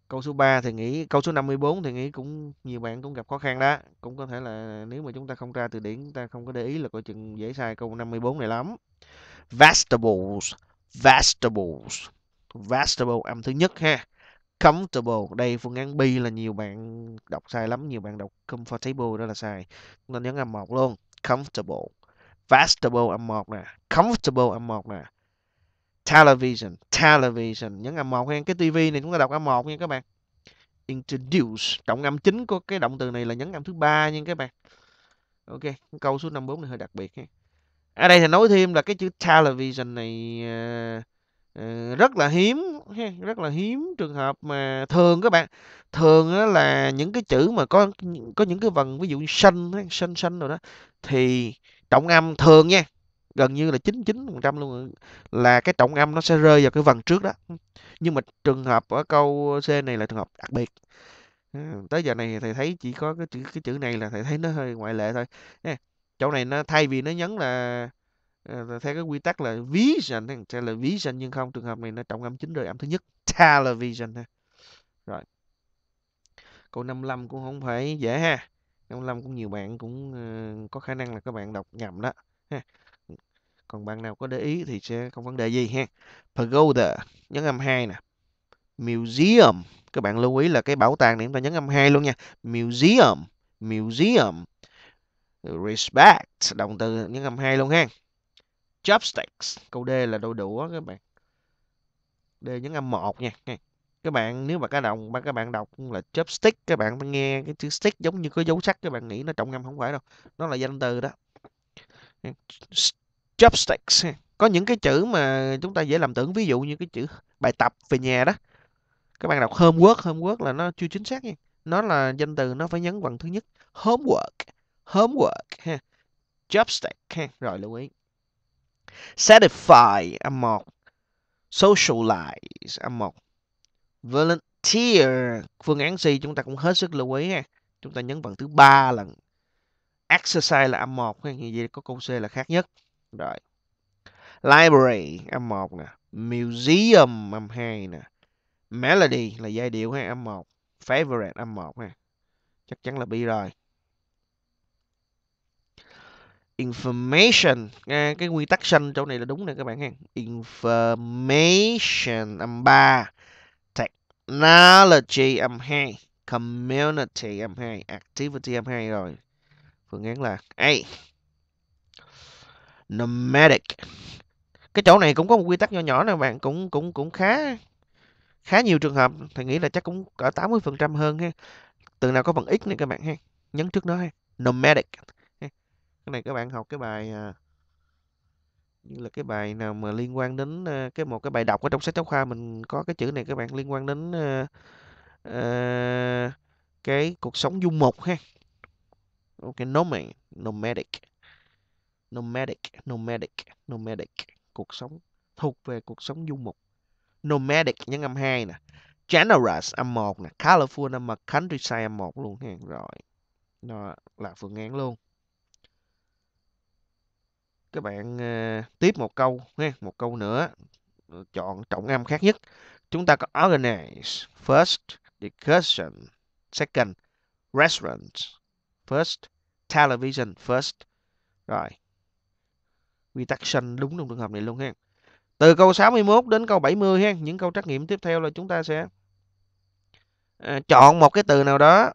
câu số 3 thì nghĩ câu số 54 thì nghĩ cũng nhiều bạn cũng gặp khó khăn đó cũng có thể là nếu mà chúng ta không ra từ điển chúng ta không có để ý là coi chừng dễ sai câu 54 này lắm vegetables vegetables vegetable âm thứ nhất ha comfortable đây phương án B là nhiều bạn đọc sai lắm nhiều bạn đọc comfortable đó là sai Nên nhấn âm một luôn comfortable vegetable âm một nè comfortable âm một nè television television nhấn âm một nha cái tivi này chúng ta đọc âm một nha các bạn introduce trọng âm chính của cái động từ này là nhấn âm thứ ba nha các bạn ok câu số 54 này hơi đặc biệt ha ở đây thì nói thêm là cái chữ television này uh, uh, rất là hiếm ha, rất là hiếm trường hợp mà thường các bạn thường là những cái chữ mà có có những cái vần ví dụ xanh xanh xanh rồi đó thì trọng âm thường nha gần như là 99% luôn là cái trọng âm nó sẽ rơi vào cái vần trước đó nhưng mà trường hợp ở câu C này là trường hợp đặc biệt ờ, tới giờ này thầy thấy chỉ có cái chữ cái chữ này là thầy thấy nó hơi ngoại lệ thôi Nè, chỗ này nó thay vì nó nhấn là ờ, theo cái quy tắc là vision sẽ là vision nhưng không trường hợp này nó trọng âm chính rồi âm thứ nhất television rồi câu 55 cũng không phải dễ ha 55 cũng nhiều bạn cũng ờ, có khả năng là các bạn đọc nhầm đó ha còn bạn nào có để ý thì sẽ không vấn đề gì ha pagoda nhấn âm hai nè museum các bạn lưu ý là cái bảo tàng này chúng ta nhấn âm hai luôn nha museum museum respect động từ nhấn âm hai luôn ha chopsticks câu d là đôi đũa các bạn d nhấn âm một nha các bạn nếu mà các đồng các bạn đọc là chopstick các bạn nghe cái chữ stick giống như có dấu sắc các bạn nghĩ nó trọng âm không phải đâu nó là danh từ đó chopsticks có những cái chữ mà chúng ta dễ làm tưởng ví dụ như cái chữ bài tập về nhà đó các bạn đọc homework homework là nó chưa chính xác nha nó là danh từ nó phải nhấn bằng thứ nhất homework homework ha chopstick ha rồi lưu ý satisfy âm một socialize âm một volunteer phương án gì chúng ta cũng hết sức lưu ý ha chúng ta nhấn bằng thứ ba lần exercise là âm một như vậy có câu c là khác nhất rồi. Library âm 1 nè, Museum âm 2 nè. Melody là giai điệu ha âm 1 Favorite âm 1 ha. Chắc chắn là B rồi. Information, à, cái quy tắc xanh chỗ này là đúng nè các bạn ha. Information âm 3 Technology âm 2 Community âm 2 Activity âm 2 rồi. Phương án là A nomadic cái chỗ này cũng có một quy tắc nhỏ nhỏ nè bạn cũng cũng cũng khá khá nhiều trường hợp thầy nghĩ là chắc cũng cỡ 80 phần trăm hơn ha từ nào có phần ít này các bạn ha nhấn trước nó ha nomadic cái này các bạn học cái bài à, như là cái bài nào mà liên quan đến à, cái một cái bài đọc ở trong sách giáo khoa mình có cái chữ này các bạn liên quan đến uh, uh, cái cuộc sống du mục ha ok nomadic nomadic nomadic nomadic nomadic cuộc sống thuộc về cuộc sống du mục nomadic nhấn âm hai nè generous âm một nè colorful âm một countryside âm một luôn ha rồi nó là phương án luôn các bạn uh, tiếp một câu ha một câu nữa chọn trọng âm khác nhất chúng ta có organize first discussion second restaurant first television first rồi reduction đúng trong trường hợp này luôn ha. Từ câu 61 đến câu 70 ha, những câu trắc nghiệm tiếp theo là chúng ta sẽ à, chọn một cái từ nào đó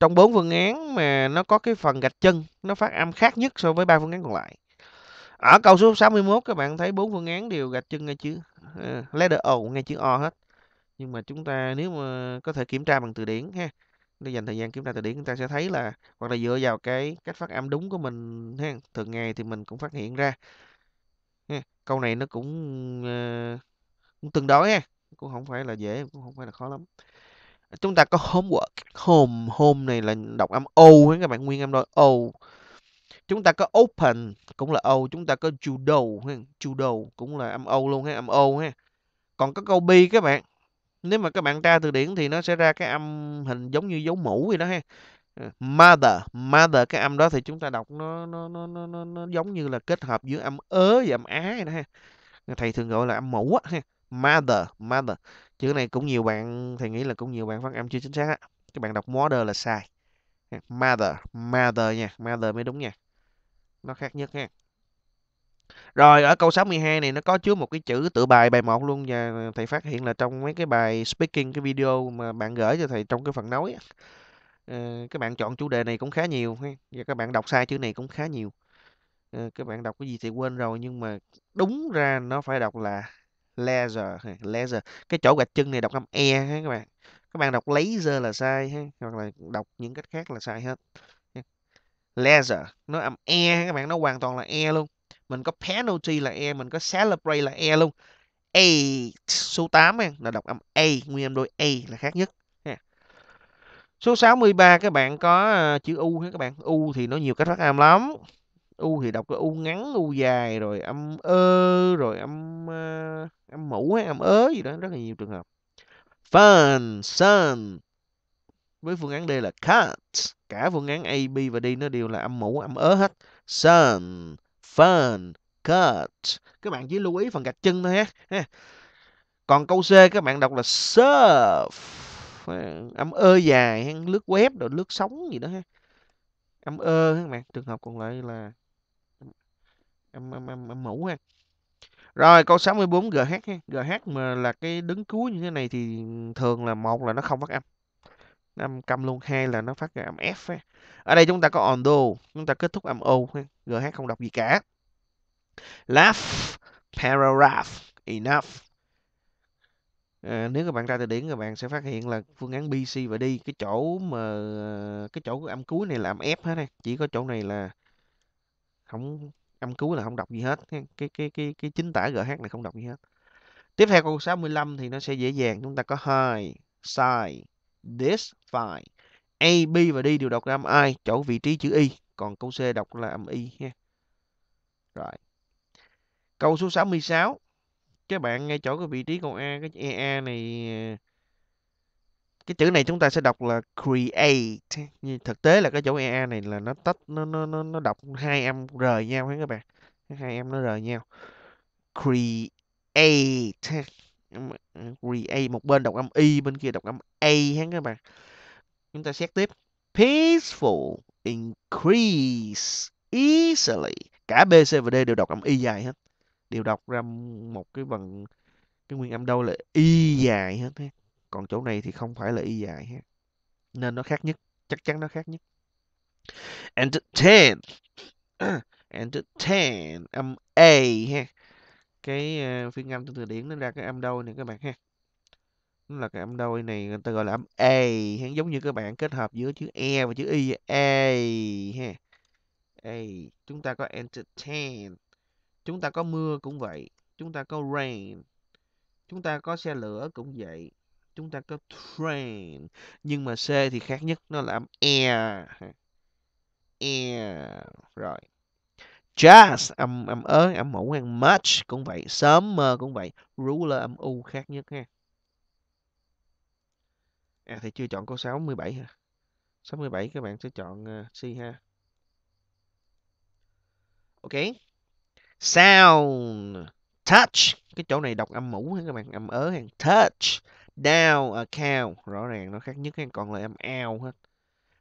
trong bốn phương án mà nó có cái phần gạch chân nó phát âm khác nhất so với ba phương án còn lại. Ở câu số 61 các bạn thấy bốn phương án đều gạch chân ngay chữ uh, letter O ngay chữ O hết. Nhưng mà chúng ta nếu mà có thể kiểm tra bằng từ điển ha để dành thời gian kiếm ra từ điển chúng ta sẽ thấy là hoặc là dựa vào cái cách phát âm đúng của mình ha thường ngày thì mình cũng phát hiện ra ha. câu này nó cũng, uh, cũng tương đối ha cũng không phải là dễ cũng không phải là khó lắm chúng ta có homework home home này là đọc âm o các bạn nguyên âm đôi o chúng ta có open cũng là o chúng ta có judo ha judo cũng là âm o luôn ha âm o ha còn có câu bi các bạn nếu mà các bạn tra từ điển thì nó sẽ ra cái âm hình giống như dấu mũ vậy đó ha ờ, mother mother cái âm đó thì chúng ta đọc nó nó nó nó, nó, nó giống như là kết hợp giữa âm ớ và âm á vậy đó ha ờ, thầy thường gọi là âm mũ á ha mother mother chữ này cũng nhiều bạn thầy nghĩ là cũng nhiều bạn phát âm chưa chính xác á các bạn đọc mother là sai ờ, mother mother nha mother mới đúng nha nó khác nhất nha rồi ở câu 62 này nó có chứa một cái chữ tự bài bài một luôn và thầy phát hiện là trong mấy cái bài speaking cái video mà bạn gửi cho thầy trong cái phần nói ờ, các bạn chọn chủ đề này cũng khá nhiều và các bạn đọc sai chữ này cũng khá nhiều ờ, các bạn đọc cái gì thì quên rồi nhưng mà đúng ra nó phải đọc là laser laser cái chỗ gạch chân này đọc âm e các bạn các bạn đọc laser là sai hoặc là đọc những cách khác là sai hết laser nó âm e các bạn nó hoàn toàn là e luôn mình có penalty là e mình có celebrate là e luôn a số 8 em là đọc âm a nguyên âm đôi a là khác nhất ha. số 63 các bạn có à, chữ u các bạn u thì nó nhiều cách phát âm lắm u thì đọc cái u ngắn u dài rồi âm ơ rồi âm uh, âm mũ hay âm ớ gì đó rất là nhiều trường hợp fun sun với phương án D là cut cả phương án A B và D nó đều là âm mũ âm ớ hết sun fun cut các bạn chỉ lưu ý phần gạch chân thôi ha còn câu C các bạn đọc là surf âm ơ dài lướt web rồi lướt sóng gì đó ha âm ơ các bạn trường hợp còn lại là âm âm âm, âm mũ ha rồi câu 64 GH ha. GH mà là cái đứng cuối như thế này thì thường là một là nó không phát âm âm câm luôn hay là nó phát ra âm f ấy. ở đây chúng ta có although chúng ta kết thúc âm o gh không đọc gì cả laugh paragraph enough À, nếu các bạn ra từ điển các bạn sẽ phát hiện là phương án B, C và D cái chỗ mà cái chỗ âm cuối này là âm F hết này chỉ có chỗ này là không âm cuối là không đọc gì hết cái cái cái cái chính tả GH này không đọc gì hết tiếp theo câu 65 thì nó sẽ dễ dàng chúng ta có hai side this file A, B và D đều đọc ra âm I chỗ vị trí chữ Y còn câu C đọc là âm Y ha rồi câu số 66 các bạn ngay chỗ cái vị trí con A cái EA này cái chữ này chúng ta sẽ đọc là create nhưng thực tế là cái chỗ EA này là nó tách nó nó nó, nó đọc hai âm rời nhau hết các bạn hai âm nó rời nhau create Ờ, Re a một bên đọc âm y bên kia đọc âm a hết các bạn chúng ta xét tiếp peaceful increase easily cả b c và d đều đọc âm y dài hết đều đọc ra một cái vần cái nguyên âm đâu là y dài hết ha. còn chỗ này thì không phải là y dài ha. nên nó khác nhất chắc chắn nó khác nhất entertain *clears throat* entertain âm a ha cái ờ, phiên âm trong từ điển nó ra cái âm đôi này các bạn ha nó là cái âm đôi này người ta gọi là âm a hắn giống như các bạn kết hợp giữa chữ e và chữ y a ha a chúng ta có entertain chúng ta có mưa cũng vậy chúng ta có rain chúng ta có xe lửa cũng vậy chúng ta có train nhưng mà c thì khác nhất nó là âm e e rồi Jazz âm âm ớ, âm mẫu ăn much cũng vậy, sớm mơ cũng vậy, ruler âm u khác nhất ha. À thì chưa chọn câu 67 ha. 67 các bạn sẽ chọn uh, C ha. Ok. Sound touch, cái chỗ này đọc âm mũ ha các bạn, âm ớ ha, touch, down account, rõ ràng nó khác nhất ha, còn lại âm ao hết.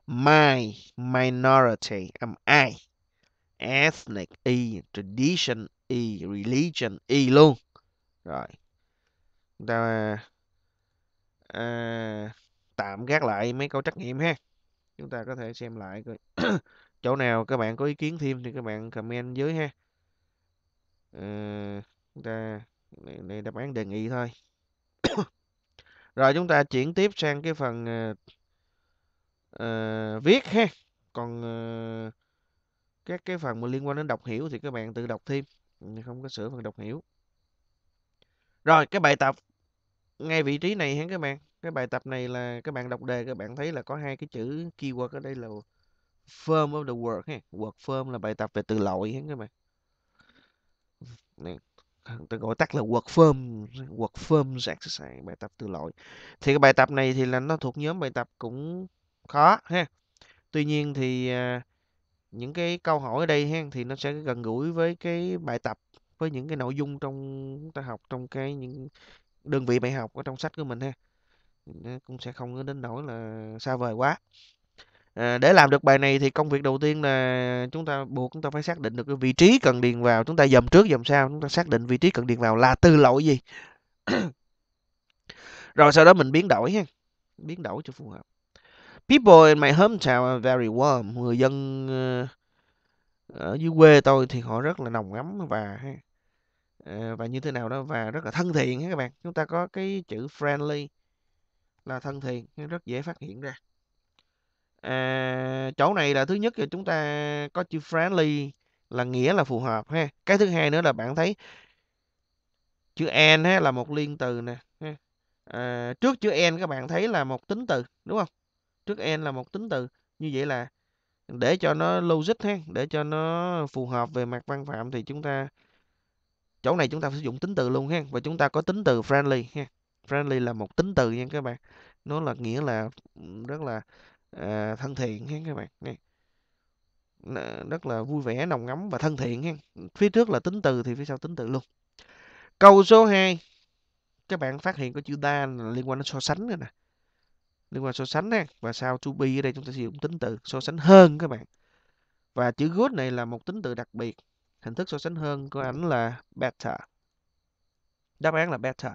My minority âm I ethnic y tradition y religion y luôn rồi chúng ta à, tạm gác lại mấy câu trắc nghiệm ha chúng ta có thể xem lại coi *coughs* chỗ nào các bạn có ý kiến thêm thì các bạn comment dưới ha ờ, chúng ta này, này đáp án đề nghị thôi *coughs* rồi chúng ta chuyển tiếp sang cái phần uh, uh, viết ha còn uh, các cái phần mà liên quan đến đọc hiểu thì các bạn tự đọc thêm ừ, không có sửa phần đọc hiểu rồi cái bài tập ngay vị trí này hả các bạn cái bài tập này là các bạn đọc đề các bạn thấy là có hai cái chữ keyword ở đây là form of the word ha word form là bài tập về từ loại hả các bạn này, tôi gọi tắt là word form word form exercise bài tập từ loại thì cái bài tập này thì là nó thuộc nhóm bài tập cũng khó ha tuy nhiên thì uh, những cái câu hỏi ở đây hen thì nó sẽ gần gũi với cái bài tập với những cái nội dung trong ta học trong cái những đơn vị bài học ở trong sách của mình ha nó cũng sẽ không đến nỗi là xa vời quá à, để làm được bài này thì công việc đầu tiên là chúng ta buộc chúng ta phải xác định được cái vị trí cần điền vào chúng ta dòm trước dòm sau chúng ta xác định vị trí cần điền vào là từ lỗi gì *coughs* rồi sau đó mình biến đổi ha biến đổi cho phù hợp People in my hometown are very warm. Người dân ờ, ở dưới quê tôi thì họ rất là nồng ấm và ờ, và như thế nào đó và rất là thân thiện các bạn. Chúng ta có cái chữ friendly là thân thiện rất dễ phát hiện ra. À, chỗ này là thứ nhất là chúng ta có chữ friendly là nghĩa là phù hợp ha. Cái thứ hai nữa là bạn thấy chữ an ha là một liên từ nè. À, trước chữ an các bạn thấy là một tính từ đúng không? trước n là một tính từ như vậy là để cho nó logic ha để cho nó phù hợp về mặt văn phạm thì chúng ta chỗ này chúng ta sử dụng tính từ luôn ha và chúng ta có tính từ friendly ha friendly là một tính từ nha các bạn nó là nghĩa là rất là à, thân thiện ha các bạn nha rất là vui vẻ nồng ấm và thân thiện ha phía trước là tính từ thì phía sau tính từ luôn câu số 2 các bạn phát hiện có chữ da liên quan đến so sánh rồi nè liên quan so sánh ha và sau to be ở đây chúng ta sử dụng tính từ so sánh hơn các bạn và chữ good này là một tính từ đặc biệt hình thức so sánh hơn của ảnh là better đáp án là better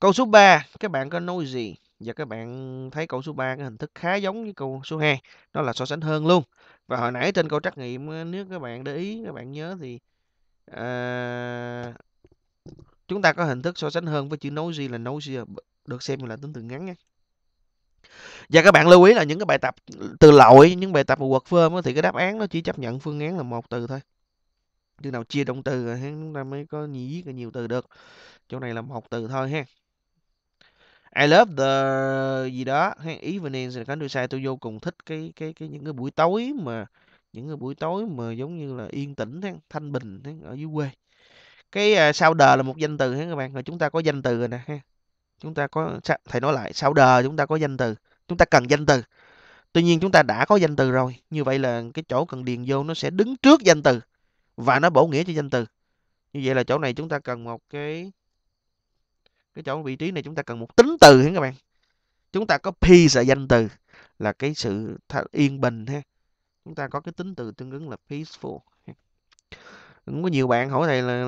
câu số 3 các bạn có nói gì và các bạn thấy câu số 3 cái hình thức khá giống với câu số 2 nó là so sánh hơn luôn và hồi nãy trên câu trắc nghiệm ờ, nếu các bạn để ý các bạn nhớ thì uh, chúng ta có hình thức so sánh hơn với chữ gì là gì được xem là tính từ ngắn nhé và các bạn lưu ý là những cái bài tập từ lội những bài tập mà quật phơm thì cái đáp án nó chỉ chấp nhận phương án là một từ thôi từ nào chia động từ thì chúng ta mới có nhí cái nhiều từ được chỗ này là một từ thôi ha I love the gì đó hay evenings là tôi sai tôi vô cùng thích cái cái cái những cái buổi tối mà những cái buổi tối mà giống như là yên tĩnh hay thanh bình hay ở dưới quê cái uh, à, sau đờ là một danh từ ha các bạn rồi chúng ta có danh từ rồi nè ha chúng ta có thầy nói lại sau đờ chúng ta có danh từ chúng ta cần danh từ tuy nhiên chúng ta đã có danh từ rồi như vậy là cái chỗ cần điền vô nó sẽ đứng trước danh từ và nó bổ nghĩa cho danh từ như vậy là chỗ này chúng ta cần một cái cái chỗ vị trí này chúng ta cần một tính từ hả các bạn chúng ta có peace là danh từ là cái sự yên bình ha chúng ta có cái tính từ tương ứng là peaceful cũng có nhiều bạn hỏi thầy là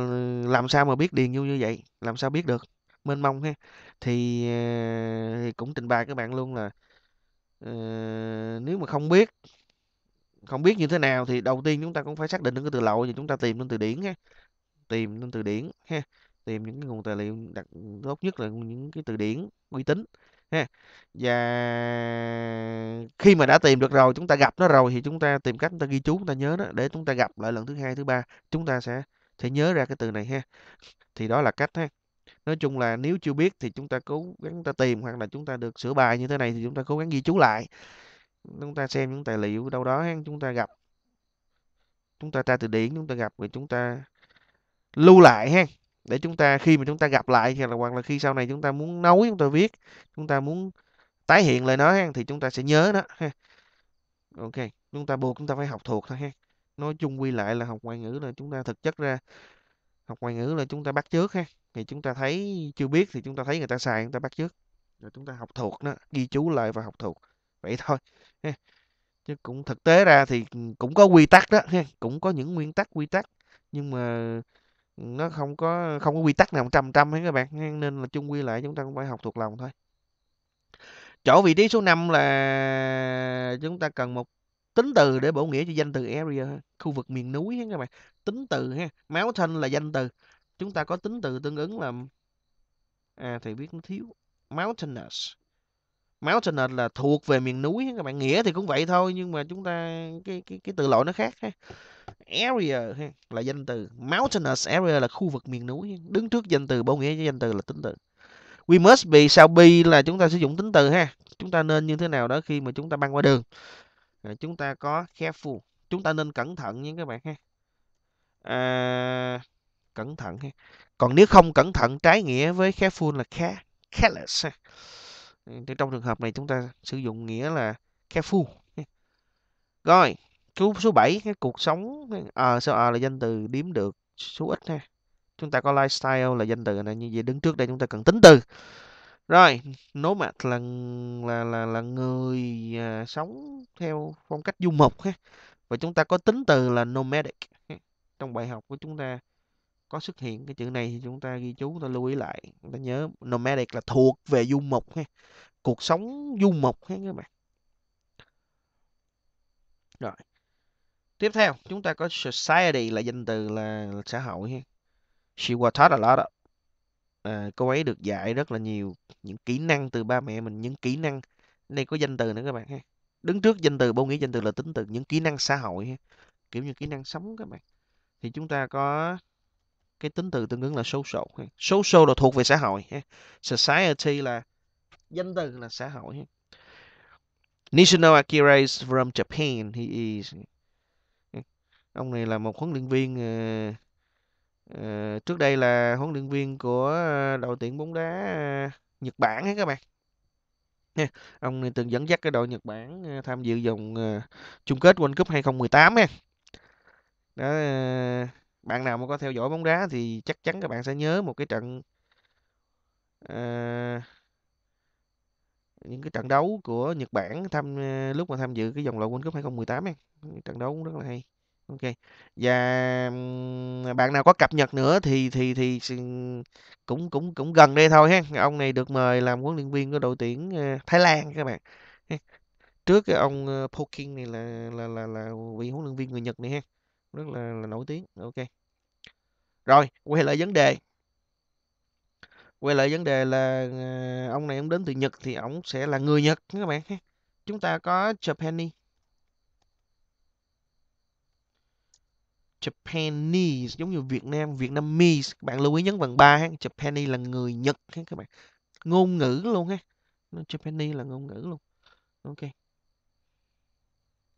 làm sao mà biết điền vô như vậy làm sao biết được mênh mông ha. Thì, à, thì cũng trình bày các bạn luôn là, ờ, nếu mà không biết không biết như thế nào thì đầu tiên chúng ta cũng phải xác định được cái từ lậu thì chúng ta tìm lên từ điển ha. Tìm lên từ điển ha, tìm những cái nguồn tài liệu đặc tốt nhất là những cái từ điển uy tín ha. Và khi mà đã tìm được rồi, chúng ta gặp nó rồi thì chúng ta tìm cách chúng ta ghi chú, chúng ta nhớ đó để chúng ta gặp lại lần thứ hai, thứ ba, chúng ta sẽ sẽ nhớ ra cái từ này ha. Thì đó là cách ha nói chung là nếu chưa biết thì chúng ta cố gắng ta tìm hoặc là chúng ta được sửa bài như thế này thì chúng ta cố gắng ghi chú lại chúng ta xem những tài liệu đâu đó chúng ta gặp chúng ta tra từ điển chúng ta gặp rồi chúng ta lưu lại ha để chúng ta khi mà chúng ta gặp lại hay là hoặc là khi sau này chúng ta muốn nấu chúng ta viết chúng ta muốn tái hiện lời nói thì chúng ta sẽ nhớ đó ha ok chúng ta buộc chúng ta phải học thuộc thôi ha nói chung quy lại là học ngoại ngữ là chúng ta thực chất ra học ngoại ngữ là chúng ta bắt trước ha thì chúng ta thấy chưa biết thì chúng ta thấy người ta xài chúng ta bắt trước rồi chúng ta học thuộc nó ghi chú lại và học thuộc vậy thôi chứ cũng thực tế ra thì cũng có quy tắc đó ha cũng có những nguyên tắc quy tắc nhưng mà nó không có không có quy tắc nào trăm trăm hết các bạn nên là chung quy lại chúng ta cũng phải học thuộc lòng thôi chỗ vị trí số 5 là chúng ta cần một tính từ để bổ nghĩa cho danh từ area khu vực miền núi các bạn tính từ ha máu thanh là danh từ chúng ta có tính từ tương ứng là à thầy viết nó thiếu mountainous mountainous là thuộc về miền núi các bạn nghĩa thì cũng vậy thôi nhưng mà chúng ta cái cái cái từ loại nó khác ha area ha, là danh từ mountainous area là khu vực miền núi đứng trước danh từ bao nghĩa với danh từ là tính từ we must be sao be là chúng ta sử dụng tính từ ha chúng ta nên như thế nào đó khi mà chúng ta băng qua đường à, chúng ta có careful chúng ta nên cẩn thận nha các bạn ha à, cẩn thận ha. còn nếu không cẩn thận trái nghĩa với careful là care, careless ừ, thì trong trường hợp này chúng ta sử dụng nghĩa là careful rồi số số 7 cái cuộc sống à, số à là danh từ điếm được số ít ha chúng ta có lifestyle là danh từ này như vậy đứng trước đây chúng ta cần tính từ rồi nomad là là là là người à, sống theo phong cách du mục ha và chúng ta có tính từ là nomadic trong bài học của chúng ta có xuất hiện cái chữ này thì chúng ta ghi chú ta lưu ý lại ta nhớ nomadic là thuộc về du mục ha cuộc sống du mục ha các bạn rồi tiếp theo chúng ta có society là danh từ là, xã hội ha she was taught a lot à, cô ấy được dạy rất là nhiều những kỹ năng từ ba mẹ mình những kỹ năng đây có danh từ nữa các bạn ha đứng trước danh từ bố nghĩ danh từ là tính từ những kỹ năng xã hội ha kiểu như kỹ năng sống các bạn thì chúng ta có cái tính từ tương ứng là social social là thuộc về xã hội society là danh từ là xã hội Nishino Akira is from Japan he is ông này là một huấn luyện viên uh, uh, trước đây là huấn luyện viên của đội tuyển bóng đá ờ, Nhật Bản ấy các bạn Ông này từng dẫn dắt cái đội Nhật Bản tham dự vòng chung kết World Cup 2018 nha đó, bạn nào mà có theo dõi bóng đá thì chắc chắn các bạn sẽ nhớ một cái trận à, những cái trận đấu của Nhật Bản tham ờ, lúc mà tham dự cái vòng loại World Cup 2018 này trận đấu cũng rất là hay ok và bạn nào có cập nhật nữa thì thì thì cũng cũng cũng gần đây thôi ha ông này được mời làm huấn luyện viên của đội tuyển ờ, Thái Lan các bạn trước cái ông Poking này là là là là vị huấn luyện viên người Nhật này ha rất là, là nổi tiếng ok rồi quay lại vấn đề quay lại vấn đề là ờ, ông này ông đến từ nhật thì ông sẽ là người nhật các bạn chúng ta có japani Japanese giống như Việt Nam, Vietnamese. Các bạn lưu ý nhấn bằng ba ha. Japanese là người Nhật ha các bạn. Ngôn ngữ luôn ha. Japanese là ngôn ngữ luôn. Ok.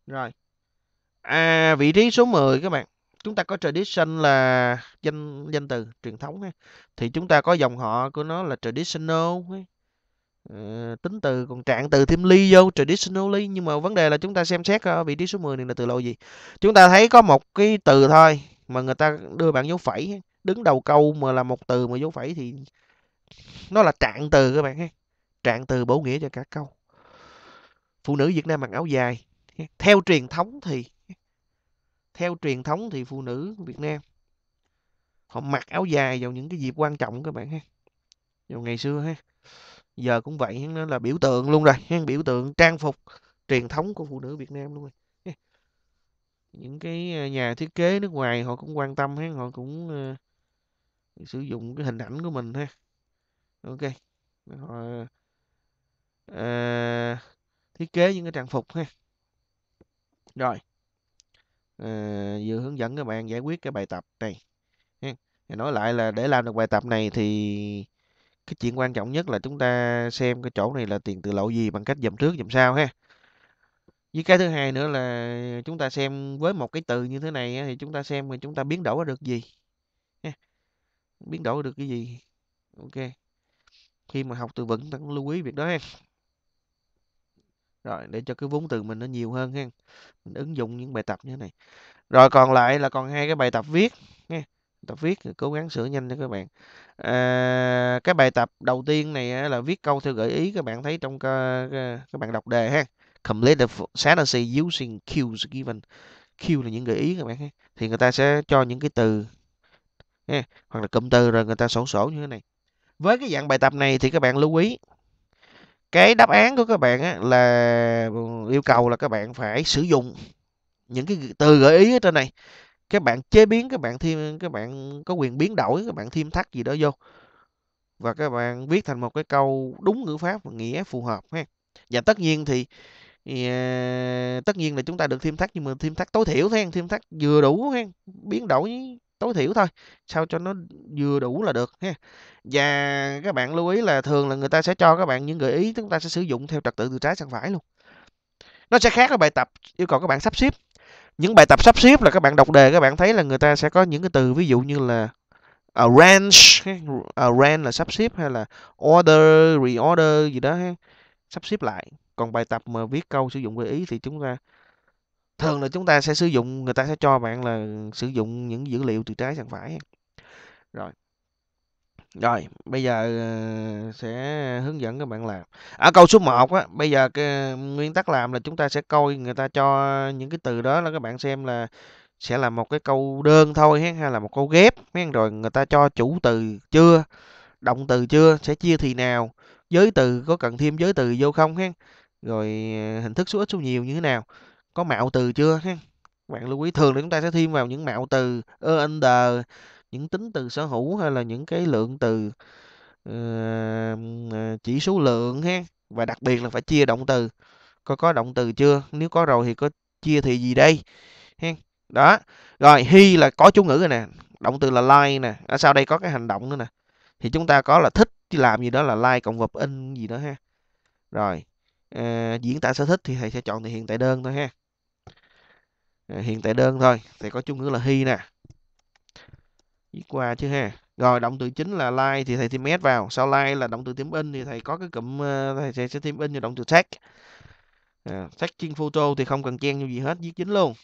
Rồi. À, vị trí số 10 các bạn. Chúng ta có tradition là danh danh từ truyền thống ha. Thì chúng ta có dòng họ của nó là traditional ha. Ờ, tính từ còn trạng từ thêm ly vô traditionally nhưng mà vấn đề là chúng ta xem xét ờ, vị trí số 10 này là từ lâu gì. Chúng ta thấy có một cái từ thôi mà người ta đưa bạn dấu phẩy đứng đầu câu mà là một từ mà dấu phẩy thì nó là trạng từ các bạn ha. Trạng từ bổ nghĩa cho cả câu. Phụ nữ Việt Nam mặc áo dài. Theo truyền thống thì theo truyền thống thì phụ nữ Việt Nam họ mặc áo dài vào những cái dịp quan trọng các bạn ha vào ngày xưa ha giờ cũng vậy nó là biểu tượng luôn rồi biểu tượng trang phục truyền thống của phụ nữ Việt Nam luôn rồi những cái à, nhà thiết kế nước ngoài họ cũng quan tâm ha họ cũng à, sử dụng cái hình ảnh của mình ha ok họ uh, thiết kế những cái trang phục ha rồi Ờ, vừa hướng dẫn các bạn giải quyết cái bài tập này nói lại là để làm được bài tập này thì cái chuyện quan trọng nhất là chúng ta xem cái chỗ này là tiền từ lộ gì bằng cách dầm trước dầm sau ha với cái thứ hai nữa là chúng ta xem với một cái từ như thế này thì chúng ta xem mà chúng ta biến đổi được gì ha. biến đổi được cái gì ok khi mà học từ vựng ta cũng lưu ý việc đó ha rồi để cho cái vốn từ mình nó nhiều hơn ha. Mình ứng dụng những bài tập như thế này. Rồi còn lại là còn hai cái bài tập viết nha. Tập viết cố gắng sửa nhanh cho các bạn. À, cái bài tập đầu tiên này là viết câu theo gợi ý các bạn thấy trong các bạn đọc đề ha. Complete the sentence using cues given. Cue là những gợi ý các bạn ha. Thì người ta sẽ cho những cái từ ha, hoặc là cụm từ rồi người ta sổ sổ như thế này. Với cái dạng bài tập này thì các bạn lưu ý cái đáp án của các bạn là ừ, yêu cầu là các bạn phải sử dụng những cái từ gợi ý ở trên này các bạn chế biến các bạn thêm các bạn có quyền biến đổi các bạn thêm thắt gì đó vô và các bạn viết thành một cái câu đúng ngữ pháp và nghĩa phù hợp ha và tất nhiên thì ờ, tất nhiên là chúng ta được thêm thắt nhưng mà thêm thắt tối thiểu thôi thêm thắt vừa đủ ha biến đổi tối thiểu thôi sao cho nó vừa đủ là được ha và các bạn lưu ý là thường là người ta sẽ cho các bạn những gợi ý chúng ta sẽ sử dụng theo trật tự từ trái sang phải luôn nó sẽ khác với bài tập yêu cầu các bạn sắp xếp những bài tập sắp xếp là các bạn đọc đề các bạn thấy là người ta sẽ có những cái từ ví dụ như là arrange arrange là sắp xếp hay là order reorder gì đó sắp xếp lại còn bài tập mà viết câu sử dụng gợi ý thì chúng ta thường là chúng ta sẽ sử dụng người ta sẽ cho bạn là sử dụng những dữ liệu từ trái sang phải rồi rồi bây giờ ờ, sẽ hướng dẫn các bạn làm ở à, câu số 1 á bây giờ cái nguyên tắc làm là chúng ta sẽ coi người ta cho những cái từ đó là các bạn xem là sẽ là một cái câu đơn thôi hay là một câu ghép rồi người ta cho chủ từ chưa động từ chưa sẽ chia thì nào giới từ có cần thêm giới từ vô không rồi ờ, hình thức số ít số nhiều như thế nào có mạo từ chưa ha các bạn lưu ý thường là chúng ta sẽ thêm vào những mạo từ under những tính từ sở hữu hay là những cái lượng từ uh, chỉ số lượng ha và đặc biệt là phải chia động từ có có động từ chưa nếu có rồi thì có chia thì gì đây ha đó rồi hi là có chủ ngữ rồi nè động từ là like nè ở sau đây có cái hành động nữa nè thì chúng ta có là thích làm gì đó là like cộng vật in gì đó ha rồi à, diễn tả sở thích thì thầy sẽ chọn thể hiện tại đơn thôi ha Ờ, hiện tại đơn thôi thì có chung ngữ là hi nè viết qua chứ ha rồi động từ chính là like thì thầy thêm s vào sau like là động từ thêm in thì thầy có cái cụm ờ, thầy sẽ, sẽ thêm in cho động từ tag à, tag chuyên photo thì không cần chen như gì hết viết chính luôn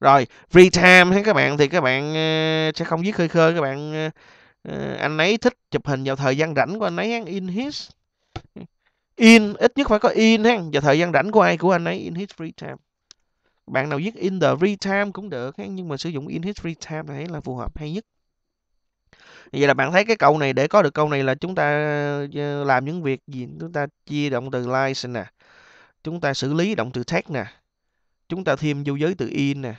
rồi free time thấy các bạn thì các bạn ờ, sẽ không viết khơi khơi các bạn anh ấy thích chụp hình vào thời gian rảnh của anh ấy in his in ít nhất phải có in ha vào thời gian rảnh của ai của anh ấy in his free time bạn nào viết in the free time cũng được nhưng mà sử dụng in his free time thấy là phù hợp hay nhất vậy là bạn thấy cái câu này để có được câu này là chúng ta ờ, làm những việc gì chúng ta chia động từ like nè chúng ta xử lý động từ tag nè chúng ta thêm vô giới từ in nè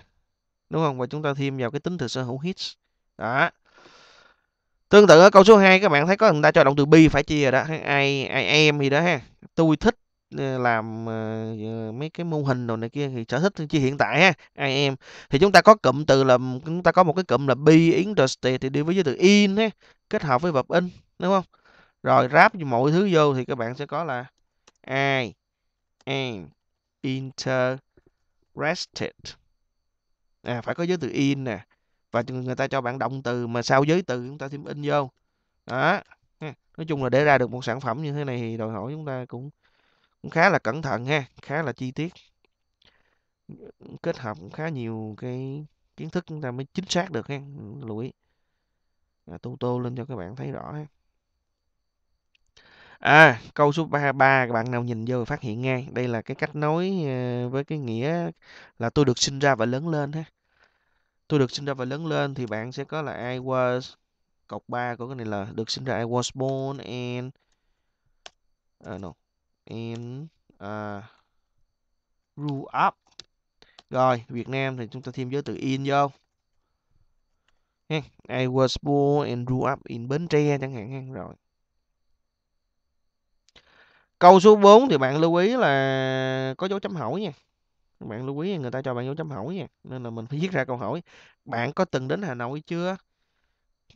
đúng không và chúng ta thêm vào cái tính từ sở hữu hits đó tương tự ở câu số 2 các bạn thấy có người ta cho động từ be phải chia rồi đó ai ai em gì đó ha tôi thích làm ờ, ờ, mấy cái mô hình đồ này kia thì sở thích chi hiện tại ha ai em thì chúng ta có cụm từ là chúng ta có một cái cụm là be interested thì đi với từ in ha kết hợp với verb in đúng không rồi ráp mọi thứ vô thì các bạn sẽ có là I am interested à phải có giới từ in nè và người ta cho bạn động từ mà sau giới từ chúng ta thêm in vô đó nói chung là để ra được một sản phẩm như thế này thì đòi hỏi chúng ta cũng cũng khá là cẩn thận ha khá là chi tiết kết hợp khá nhiều cái kiến thức chúng ta mới chính xác được ha lưu ý à, tô tô lên cho các bạn thấy rõ ha. À, câu số 33 các bạn nào nhìn vô phát hiện ngay. Đây là cái cách nói ờ, với cái nghĩa là tôi được sinh ra và lớn lên ha. Tôi được sinh ra và lớn lên thì bạn sẽ có là I was cọc 3 của cái này là được sinh ra I was born and uh, no, em à, rule up rồi Việt Nam thì chúng ta thêm giới từ in vô I was born and grew up in Bến Tre chẳng hạn ha rồi câu số 4 thì bạn lưu ý là có dấu chấm hỏi nha bạn lưu ý người ta cho bạn dấu chấm hỏi nha nên là mình phải viết ra câu hỏi bạn có từng đến Hà Nội chưa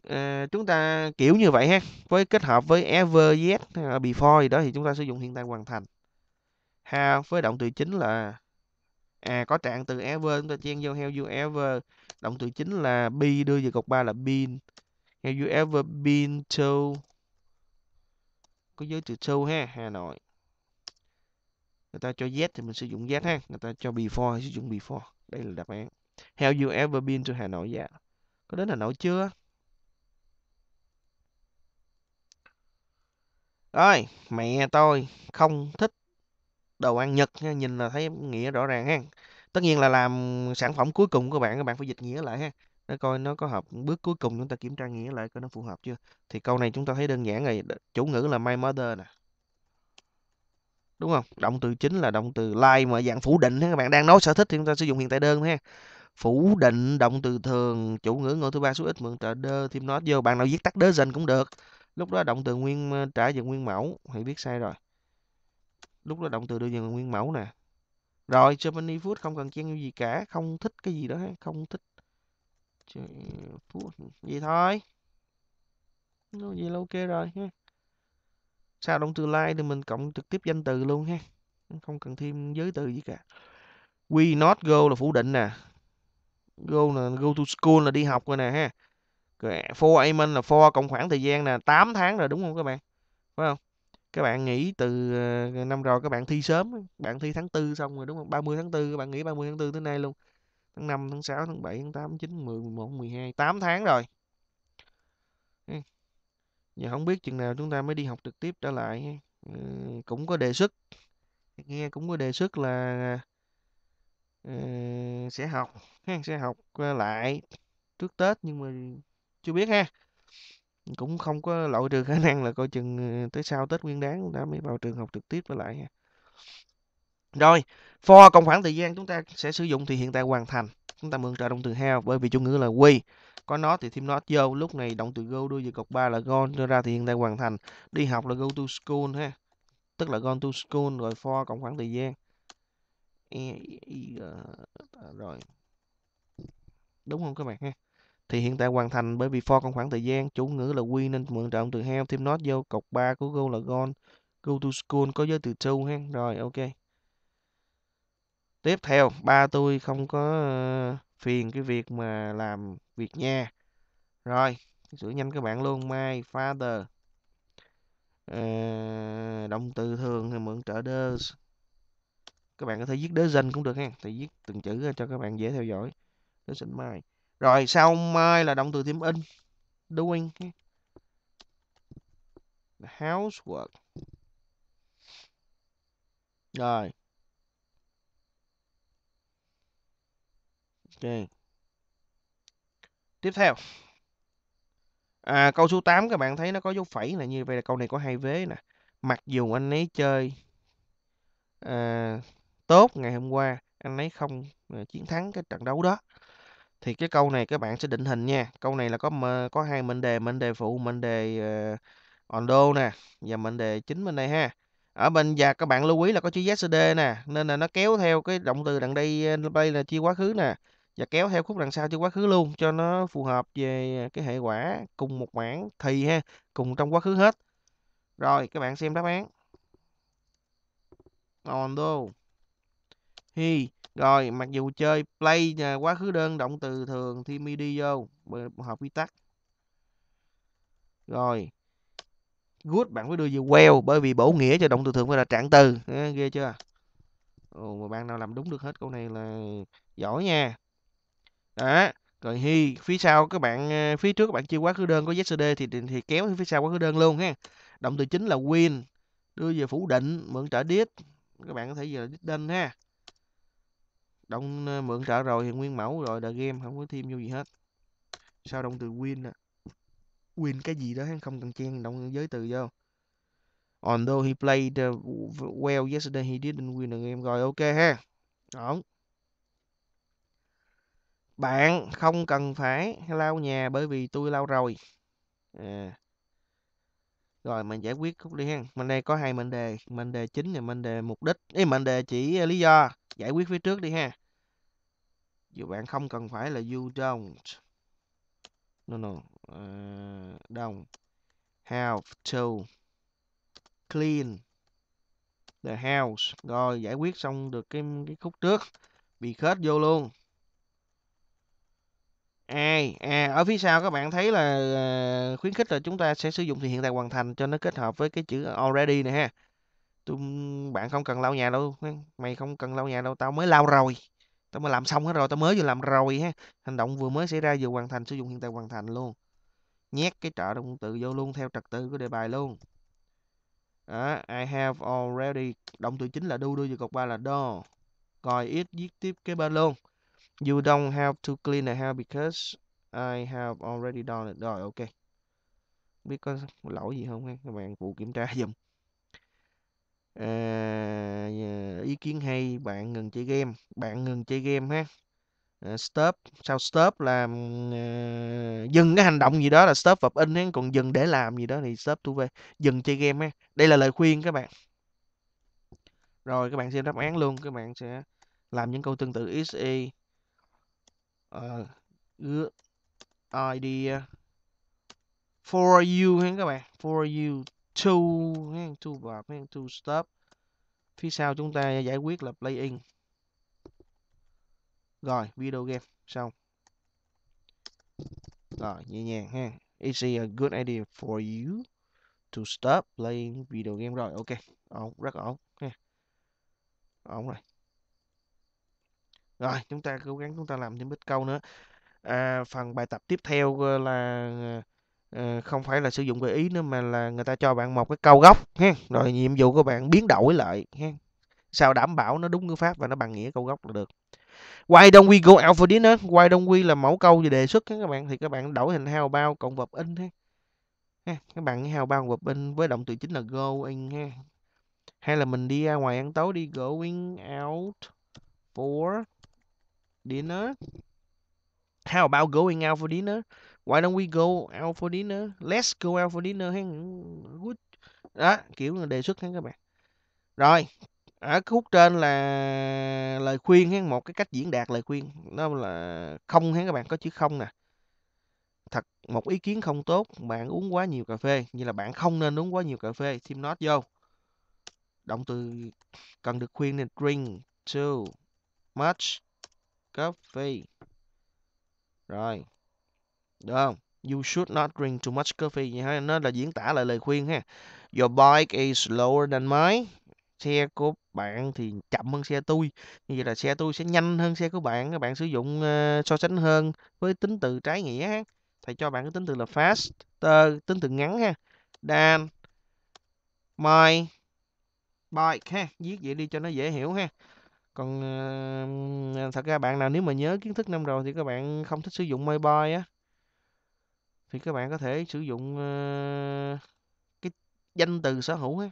Ờ, chúng ta kiểu như vậy ha với kết hợp với ever yet before gì đó thì chúng ta sử dụng hiện tại hoàn thành ha với động từ chính là à có trạng từ ever chúng ta chen vô have you ever động từ chính là be đưa về cột ba là been have you ever been to có giới từ to ha Hà Nội người ta cho yet thì mình sử dụng yet ha người ta cho before thì sử dụng before đây là đáp án have you ever been to Hà Nội dạ có đến Hà Nội chưa Ơi, mẹ tôi không thích đồ ăn Nhật nha, nhìn là thấy nghĩa rõ ràng ha. Tất nhiên là làm sản phẩm cuối cùng của bạn, các bạn phải dịch nghĩa lại ha, để coi nó có hợp bước cuối cùng chúng ta kiểm tra nghĩa lại coi nó phù hợp chưa. Thì câu này chúng ta thấy đơn giản rồi, chủ ngữ là my mother nè. Đúng không Động từ chính là động từ like mà dạng phủ định ha, các bạn đang nói sở thích thì chúng ta sử dụng hiện tại đơn ha. Phủ định động từ thường, chủ ngữ ngôi thứ ba số ít mượn trợ đơ thêm nó vô, bạn nào viết tắt đớ dần cũng được lúc đó động từ nguyên ờ, trả dựng nguyên mẫu thì biết sai rồi lúc đó động từ đưa dựng nguyên mẫu nè rồi Germany food không cần chen gì cả không thích cái gì đó không thích food gì thôi gì là ok rồi ha sao động từ like thì mình cộng trực tiếp danh từ luôn ha không cần thêm giới từ gì cả we not go là phủ định nè go là go to school là đi học rồi nè ha for amen là for cộng khoảng thời gian là 8 tháng rồi đúng không các bạn phải không các bạn nghỉ từ ờ, năm rồi các bạn thi sớm bạn thi tháng tư xong rồi đúng không 30 tháng 4 các bạn nghỉ 30 tháng 4 tới nay luôn tháng 5 tháng 6 tháng 7 tháng 8 tháng 9 10 11 12 8 tháng rồi giờ không biết chừng nào chúng ta mới đi học trực tiếp trở lại ừ, cũng có đề xuất nghe cũng có đề xuất là ờ, sẽ học sẽ học ờ, lại trước Tết nhưng mà chưa biết ha cũng không có loại trừ khả năng là coi chừng ờ, tới sau Tết Nguyên Đán đã mới vào trường học trực tiếp với lại ha. Rồi, for cộng khoảng thời gian chúng ta sẽ sử dụng thì hiện tại hoàn thành. Chúng ta mượn trợ động từ heo bởi vì chủ ngữ là we. Có nó thì thêm nó vô, lúc này động từ go đưa về cột 3 là gone đưa ra thì hiện tại hoàn thành. Đi học là go to school ha. Tức là gone to school rồi for cộng khoảng thời gian. E, rồi. Đúng không các bạn ha? thì hiện tại hoàn thành bởi vì for còn khoảng thời gian chủ ngữ là we nên mượn động từ have thêm not vô cột 3 của go là gone go to school có giới từ to ha rồi ok tiếp theo ba tôi không có uh, phiền cái việc mà làm việc nha rồi sửa nhanh các bạn luôn my father uh, động từ thường thì mượn trợ does các bạn có thể viết đế dần cũng được ha thì viết từng chữ cho các bạn dễ theo dõi đế sinh mai rồi sau mai là động từ thêm in. Doing. Housework. Rồi. Ok. Tiếp theo. À, câu số 8 các bạn thấy nó có dấu phẩy là như vậy là câu này có hai vế nè. Mặc dù anh ấy chơi à, tốt ngày hôm qua, anh ấy không à, chiến thắng cái trận đấu đó thì cái câu này các bạn sẽ định hình nha câu này là có có hai mệnh đề mệnh đề phụ mệnh đề uh, ờ, ondo nè và mệnh đề chính bên đây ha ở bên và các bạn lưu ý là có chữ ZD nè nên là nó kéo theo cái động từ đằng đây ờ, đây là chia quá khứ nè và kéo theo khúc đằng sau chia quá khứ luôn cho nó phù hợp về ờ, cái hệ quả cùng một mảng thì ha cùng trong quá khứ hết rồi các bạn xem đáp án although he rồi, mặc dù chơi play nhà quá khứ đơn động từ thường thì MIDI vô hợp quy tắc. Rồi. Good bạn phải đưa về well bởi vì bổ nghĩa cho động từ thường phải là trạng từ, à, ghê chưa? Ồ mà bạn nào làm đúng được hết câu này là giỏi nha. Đó, rồi hi phía sau các bạn ờ, phía trước các bạn chưa quá khứ đơn có yesterday thì thì kéo phía sau quá khứ đơn luôn ha. Động từ chính là win đưa về phủ định mượn trợ đít các bạn có thể giờ đích đinh ha Đông ờ, mượn trợ rồi thì nguyên mẫu rồi, đợi game không có thêm vô gì hết. Sao đông từ win nè. Win cái gì đó không cần chen đông giới từ vô. Although he played ờ, well yesterday, he didn't win the game. Rồi ok ha. Ổn. Bạn không cần phải lau nhà bởi vì tôi lau rồi. À. Rồi mình giải quyết khúc đi ha. Mình đây có hai mệnh đề, mệnh đề chính và mệnh đề mục đích, ý mệnh đề chỉ ờ, lý do, giải quyết phía trước đi ha dù bạn không cần phải là you don't no no uh, don't have to clean the house rồi giải quyết xong được cái cái khúc trước bị khết vô luôn ai à, à ở phía sau các bạn thấy là à, khuyến khích là chúng ta sẽ sử dụng thì hiện tại hoàn thành cho nó kết hợp với cái chữ already này ha tôi bạn không cần lau nhà đâu mày không cần lau nhà đâu tao mới lau rồi tao mới làm xong hết rồi tao mới vừa làm rồi ha hành động vừa mới xảy ra vừa hoàn thành sử dụng hiện tại hoàn thành luôn nhét cái trợ động từ vô luôn theo trật tự của đề bài luôn đó, I have already động từ chính là do đưa vào cột ba là do rồi it viết tiếp cái bên luôn you don't have to clean the house because I have already done it rồi ok biết có lỗi gì không ha các bạn phụ kiểm tra dùm à, ý kiến hay bạn ngừng chơi game bạn ngừng chơi game ha ờ, stop sau stop là à, dừng cái hành động gì đó là stop vập in ấy. còn dừng để làm gì đó thì stop tu về dừng chơi game ấy, đây là lời khuyên các bạn rồi các bạn xem đáp án luôn các bạn sẽ làm những câu tương tự is a uh, idea for you ha các bạn for you to và mấy to stop phía sau chúng ta giải quyết là play in rồi video game xong rồi nhẹ nhàng ha it's a good idea for you to stop playing video game rồi ok ổn rất ổn ha ổn rồi rồi chúng ta cố gắng chúng ta làm thêm ít câu nữa à, phần bài tập tiếp theo ờ, là ờ, Ờ, không phải là sử dụng gợi ý nữa mà là người ta cho bạn một cái câu gốc ha rồi nhiệm vụ của bạn biến đổi lại ha sao đảm bảo nó đúng ngữ pháp và nó bằng nghĩa câu gốc là được Why don't we go out for dinner? Why don't we là mẫu câu về đề xuất các bạn thì các bạn đổi thành how about cộng vật in ha. ha. Các bạn how about vật in với động từ chính là go in ha. Hay là mình đi ra ngoài ăn tối đi going out for dinner. How about going out for dinner? why don't we go out for dinner let's go out for dinner hay good đó kiểu là đề xuất hay các bạn rồi ở cái khúc trên là lời khuyên hay một cái cách diễn đạt lời khuyên đó là không hay các bạn có chữ không nè thật một ý kiến không tốt bạn uống quá nhiều cà phê như là bạn không nên uống quá nhiều cà phê thêm nó vô động từ cần được khuyên nên drink too much coffee rồi được không? You should not drink too much coffee. Vậy ha? Nó là diễn tả lại lời khuyên ha. Your bike is slower than mine. Xe của bạn thì chậm hơn xe tôi. Như vậy là xe tôi sẽ nhanh hơn xe của bạn. Các bạn sử dụng uh, so sánh hơn với tính từ trái nghĩa ha. Thầy cho bạn cái tính từ là faster, tính từ ngắn ha. Than my bike ha. Viết vậy đi cho nó dễ hiểu ha còn uh, thật ra bạn nào nếu mà nhớ kiến thức năm rồi thì các bạn không thích sử dụng mobile á thì các bạn có thể sử dụng ờ, cái danh từ sở hữu ấy.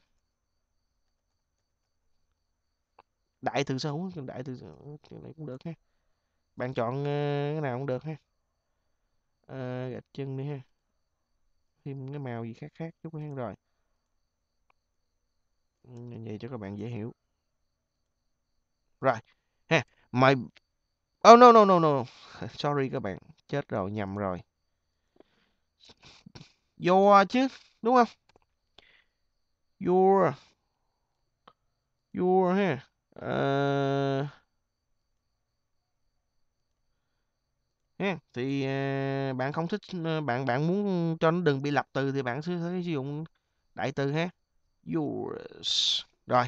đại từ sở hữu đại từ cái này cũng được ha bạn chọn ờ, cái nào cũng được ha uh, gạch chân đi ha thêm cái màu gì khác khác chút nữa rồi ừ, vậy cho các bạn dễ hiểu rồi ha mày oh no no no no *laughs* sorry các bạn chết rồi nhầm rồi Your à, chứ, đúng không? Your. Your à. ha. Uh, ờ. yeah, thì uh, bạn không thích ờ, bạn bạn muốn cho nó đừng bị lập từ thì bạn sẽ sử dụng đại từ ha. Yours. Rồi.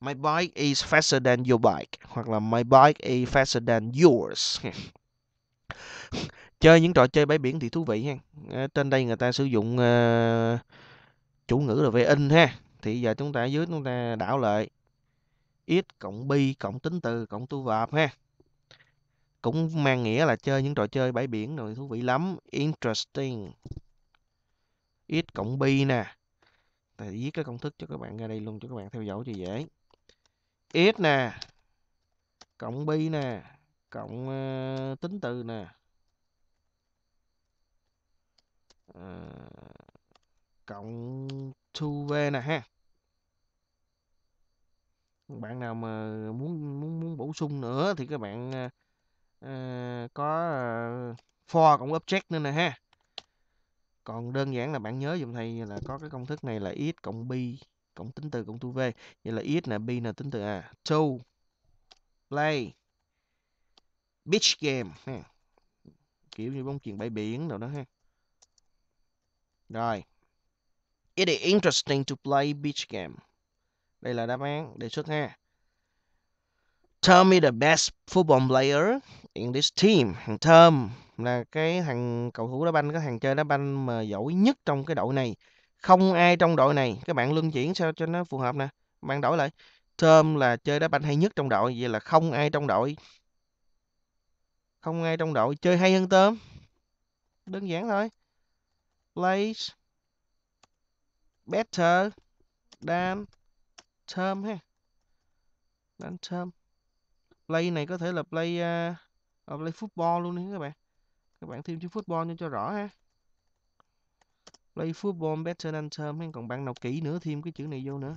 My bike is faster than your bike hoặc là my bike is faster than yours. *laughs* Chơi những trò chơi bãi biển thì thú vị ha. Ờ, trên đây người ta sử dụng, ờ, chủ ngữ là về in ha. Thì giờ chúng ta ở dưới chúng ta đảo lại. X cộng pi cộng tính từ cộng tu vợp ha. Cũng mang nghĩa là chơi những trò chơi bãi biển rồi thú vị lắm. Interesting. X cộng pi nè. Thầy viết cái công thức cho các bạn ra đây luôn cho các bạn theo dõi cho dễ. X nè. Cộng pi nè. Cộng uh, tính từ nè Ờ, cộng 2V nè ha bạn nào mà muốn muốn muốn bổ sung nữa thì các bạn uh, có uh, for cộng object nữa nè ha còn đơn giản là bạn nhớ dùm thầy là có cái công thức này là x cộng b cộng tính từ cộng tu v vậy là x là b là tính từ a to play beach game ha kiểu như bóng chuyền bãi biển rồi đó ha rồi. It is interesting to play beach game. Đây là đáp án đề xuất ha. Tell me the best football player in this team. Thằng Thơm là cái thằng cầu thủ đá banh, cái thằng chơi đá banh mà giỏi nhất trong cái đội này. Không ai trong đội này. Các bạn luân chuyển sao cho nó phù hợp nè. Bạn đổi lại. Thơm là chơi đá banh hay nhất trong đội. Vậy là không ai trong đội. Không ai trong đội chơi hay hơn Thơm. Đơn giản thôi plays better than term ha. Than term. Play này có thể là play uh, play football luôn nha các bạn. Các bạn thêm chữ football cho rõ ha. Play football better than term ha. Còn bạn nào kỹ nữa thêm cái chữ này vô nữa.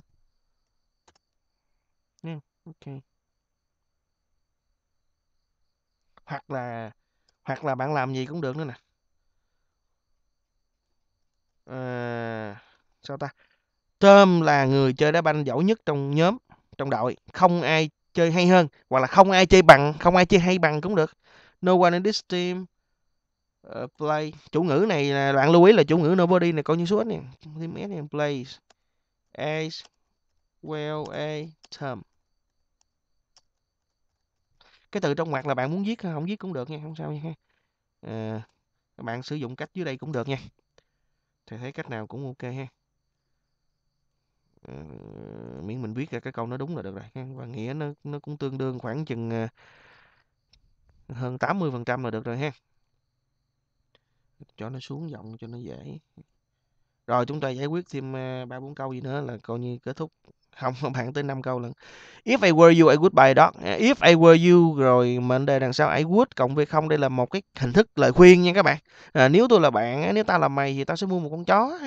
Nha, ok. Hoặc là hoặc là bạn làm gì cũng được nữa nè à, sao ta Tôm là người chơi đá banh giỏi nhất trong nhóm, trong đội. Không ai chơi hay hơn hoặc là không ai chơi bằng, không ai chơi hay bằng cũng được. No one in this team uh, ờ, play. Chủ ngữ này là bạn lưu ý là chủ ngữ nobody này coi như suốt nè. Team S này plays as well a term. Cái từ trong ngoặc là bạn muốn viết không viết cũng được nha, không sao nha. Uh, ờ, các bạn sử dụng cách dưới đây cũng được nha thầy thấy cách nào cũng ok ha à, ờ, miễn mình biết ra cái câu nó đúng là được rồi và nghĩa nó nó cũng tương đương khoảng chừng ờ, hơn 80 phần trăm là được rồi ha cho nó xuống giọng cho nó dễ rồi chúng ta giải quyết thêm ờ, ba bốn câu gì nữa là coi như kết thúc không bạn tới 5 câu lần if I were you I would buy đó if I were you rồi mệnh đề đằng sau I would cộng với không đây là một cái hình thức lời khuyên nha các bạn à, nếu tôi là bạn nếu ta là mày thì tao sẽ mua một con chó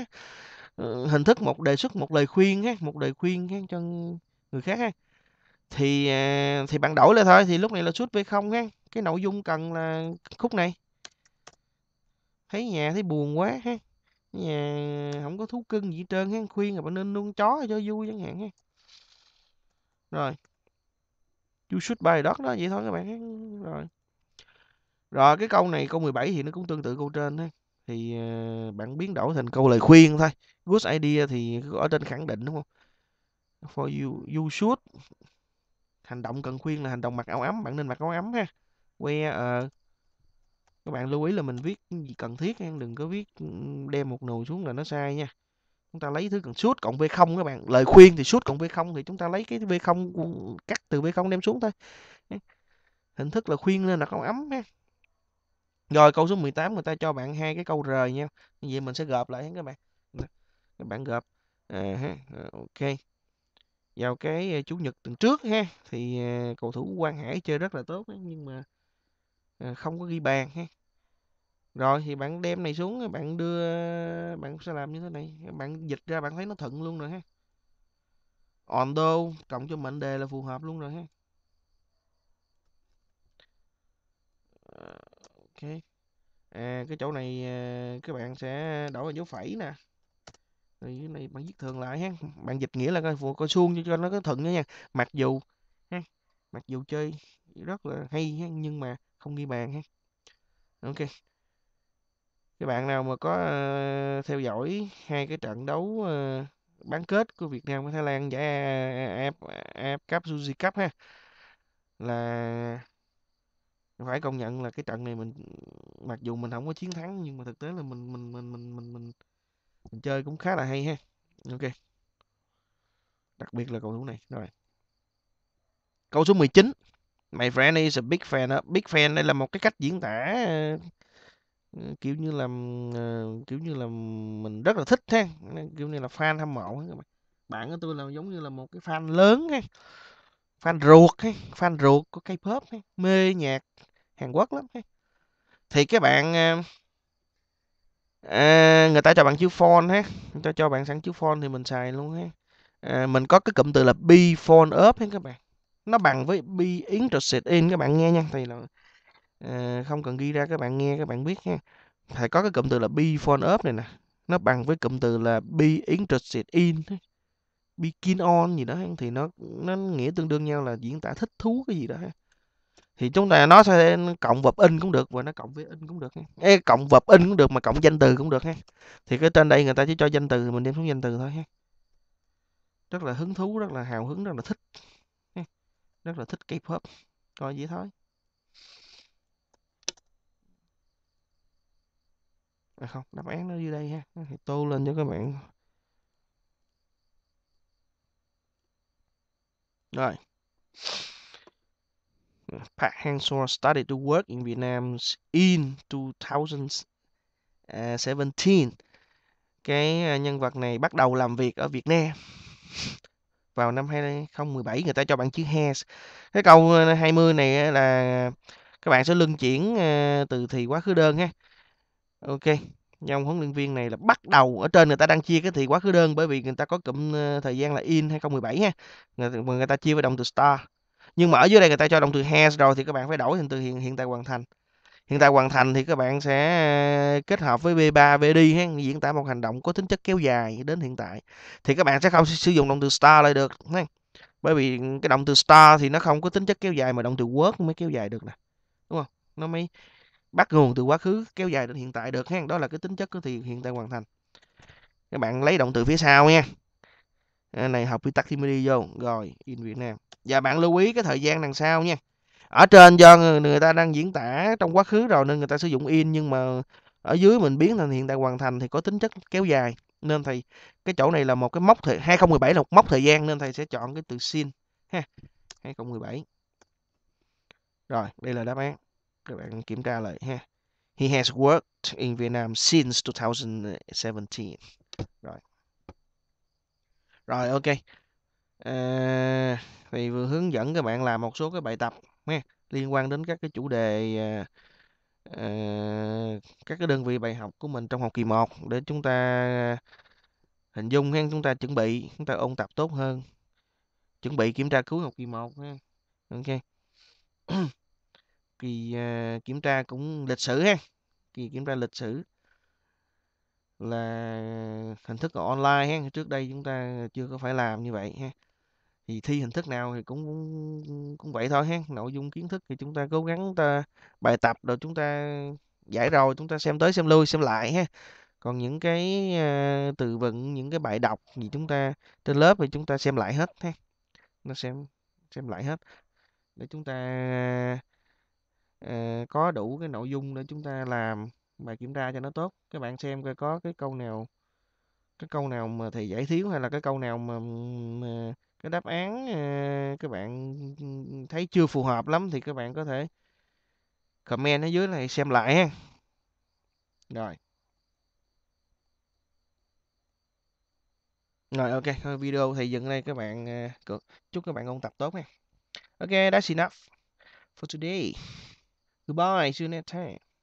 ừ, hình thức một đề xuất một lời khuyên ha một lời khuyên ha cho người khác ha thì à, thì bạn đổi lại thôi thì lúc này là suốt với không ha cái nội dung cần là khúc này thấy nhà thấy buồn quá ha nhà không có thú cưng gì hết trơn hắn khuyên là bạn nên nuôi chó cho vui chẳng hạn ha rồi you should buy dog đó vậy thôi các bạn rồi rồi cái câu này câu 17 thì nó cũng tương tự câu trên ha thì ờ, bạn biến đổi thành câu lời khuyên thôi good idea thì ở trên khẳng định đúng không for you you should hành động cần khuyên là hành động mặc áo ấm bạn nên mặc áo ấm ha where uh, các bạn lưu ý là mình viết gì cần thiết nha đừng có viết ừ, đem một nồi xuống là nó sai nha chúng ta lấy thứ cần suốt cộng V0 các bạn lời khuyên thì suốt cộng V0 thì chúng ta lấy cái V0 cắt từ V0 đem xuống thôi hình thức là khuyên lên là không ấm ha rồi câu số 18 người ta cho bạn hai cái câu rời nha như vậy mình sẽ gộp lại các bạn các bạn gộp à, ha. À, ok vào cái à, chủ nhật tuần trước ha thì à, cầu thủ Quang Hải chơi rất là tốt nhưng mà Ờ, không có ghi bàn ha rồi thì bạn đem này xuống bạn đưa bạn sẽ làm như thế này bạn dịch ra bạn thấy nó thuận luôn rồi ha on đô cộng cho mệnh đề là phù hợp luôn rồi ha ờ, ok à, cái chỗ này ờ, các bạn sẽ đổi dấu phẩy nè rồi cái này bạn viết thường lại ha bạn dịch nghĩa là coi phù coi suông cho nó có thuận nữa nha mặc dù ha mặc dù chơi rất là hay ha nhưng mà không ghi bàn ha ok các bạn nào mà có uh, theo dõi hai cái trận đấu uh, bán kết của Việt Nam với Thái Lan giải AF Cup Suzuki Cup ha là phải công nhận là cái trận này mình mặc dù mình không có chiến thắng nhưng mà thực tế là mình mình mình mình mình mình, mình chơi cũng khá là hay ha ok đặc biệt là cầu thủ này rồi câu số 19 My friend is a big fan đó. Big fan đây là một cái cách diễn tả ờ, kiểu như là ờ, kiểu như là mình rất là thích ha. Kiểu như là fan hâm mộ các bạn. Bạn của tôi là giống như là một cái fan lớn ha. Fan ruột ha, fan ruột của K-pop ha. Mê nhạc Hàn Quốc lắm ha. Thì các bạn à, người ta cho bạn chữ phone ha. cho cho bạn sẵn chữ phone thì mình xài luôn ha. À, mình có cái cụm từ là be phone up ha các bạn nó bằng với pi yến trừ sệt in các bạn nghe nha thì là uh, không cần ghi ra các bạn nghe các bạn biết nha thầy có cái cụm từ là pi phone up này nè nó bằng với cụm từ là pi yến trừ sệt in begin on gì đó thì nó nó nghĩa tương đương nhau là diễn tả thích thú cái gì đó thì chúng ta nó sẽ cộng vập in cũng được và nó cộng với in cũng được Ê, cộng vập in cũng được mà cộng danh từ cũng được ha thì cái tên đây người ta chỉ cho danh từ mình đem xuống danh từ thôi ha rất là hứng thú rất là hào hứng rất là thích rất là thích K-pop coi vậy thôi à không đáp án nó dưới đây ha thì tô lên cho các bạn rồi Park Hang Seo started to work in Vietnam in 2017 à, cái à, nhân vật này bắt đầu làm việc ở Việt Nam vào năm 2017 người ta cho bạn chữ has. Cái câu 20 ờ, này là các bạn sẽ luân chuyển ờ, từ thì quá khứ đơn ha. Ok, dòng huấn luyện viên này là bắt đầu ở trên người ta đang chia cái thì quá khứ đơn bởi vì người ta có cụm ờ, thời gian là in 2017 ha. Người, người ta chia với động từ star. Nhưng mà ở dưới đây người ta cho động từ has rồi thì các bạn phải đổi thành từ hiện hiện tại hoàn thành. Hiện tại hoàn thành thì các bạn sẽ ờ, kết hợp với B3 VD ha, diễn tả một hành động có tính chất kéo dài đến hiện tại. Thì các bạn sẽ không sử dụng động từ star lại được ha. Bởi vì cái động từ star thì nó không có tính chất kéo dài mà động từ work mới kéo dài được nè. Đúng không? Nó mới bắt nguồn từ quá khứ kéo dài đến hiện tại được ha. Đó là cái tính chất của thì hiện tại hoàn thành. Các bạn lấy động từ phía sau nha. này học quy tắc thì mới đi vô. Rồi, in Việt Nam. Và bạn lưu ý cái thời gian đằng sau nha ở trên do người ta đang diễn tả trong quá khứ rồi nên người ta sử dụng in nhưng mà ở dưới mình biến thành hiện tại hoàn thành thì có tính chất kéo dài nên thầy cái chỗ này là một cái mốc thời 2017 là một mốc thời gian nên thầy sẽ chọn cái từ sin ha 2017 rồi đây là đáp án các bạn kiểm tra lại ha he has worked in Vietnam since 2017 rồi rồi ok à, thì vừa hướng dẫn các bạn làm một số cái bài tập nha liên quan đến các cái chủ đề à, à, các cái đơn vị bài học của mình trong học kỳ 1 để chúng ta hình dung ha, chúng ta chuẩn bị, chúng ta ôn tập tốt hơn. Chuẩn bị kiểm tra cuối học kỳ 1 ha. Ok. *clears throat* kỳ à, kiểm tra cũng lịch sử ha. Kỳ kiểm tra lịch sử là hình thức online ha. Trước đây chúng ta chưa có phải làm như vậy ha thì thi hình thức nào thì cũng cũng, vậy thôi ha nội dung kiến thức thì chúng ta cố gắng ta bài tập rồi chúng ta giải rồi chúng ta xem tới xem lui xem lại ha còn những cái uh, từ vựng những cái bài đọc thì chúng ta trên lớp thì chúng ta xem lại hết ha nó xem xem lại hết để chúng ta uh, có đủ cái nội dung để chúng ta làm bài kiểm tra cho nó tốt các bạn xem coi có cái câu nào cái câu nào mà thầy giải thiếu hay là cái câu nào mà, mà cái đáp án ờ, các bạn thấy chưa phù hợp lắm thì các bạn có thể comment ở dưới này xem lại ha rồi rồi ok video thầy dừng đây các bạn ờ, chúc các bạn ôn tập tốt nha ok that's enough for today goodbye see you next time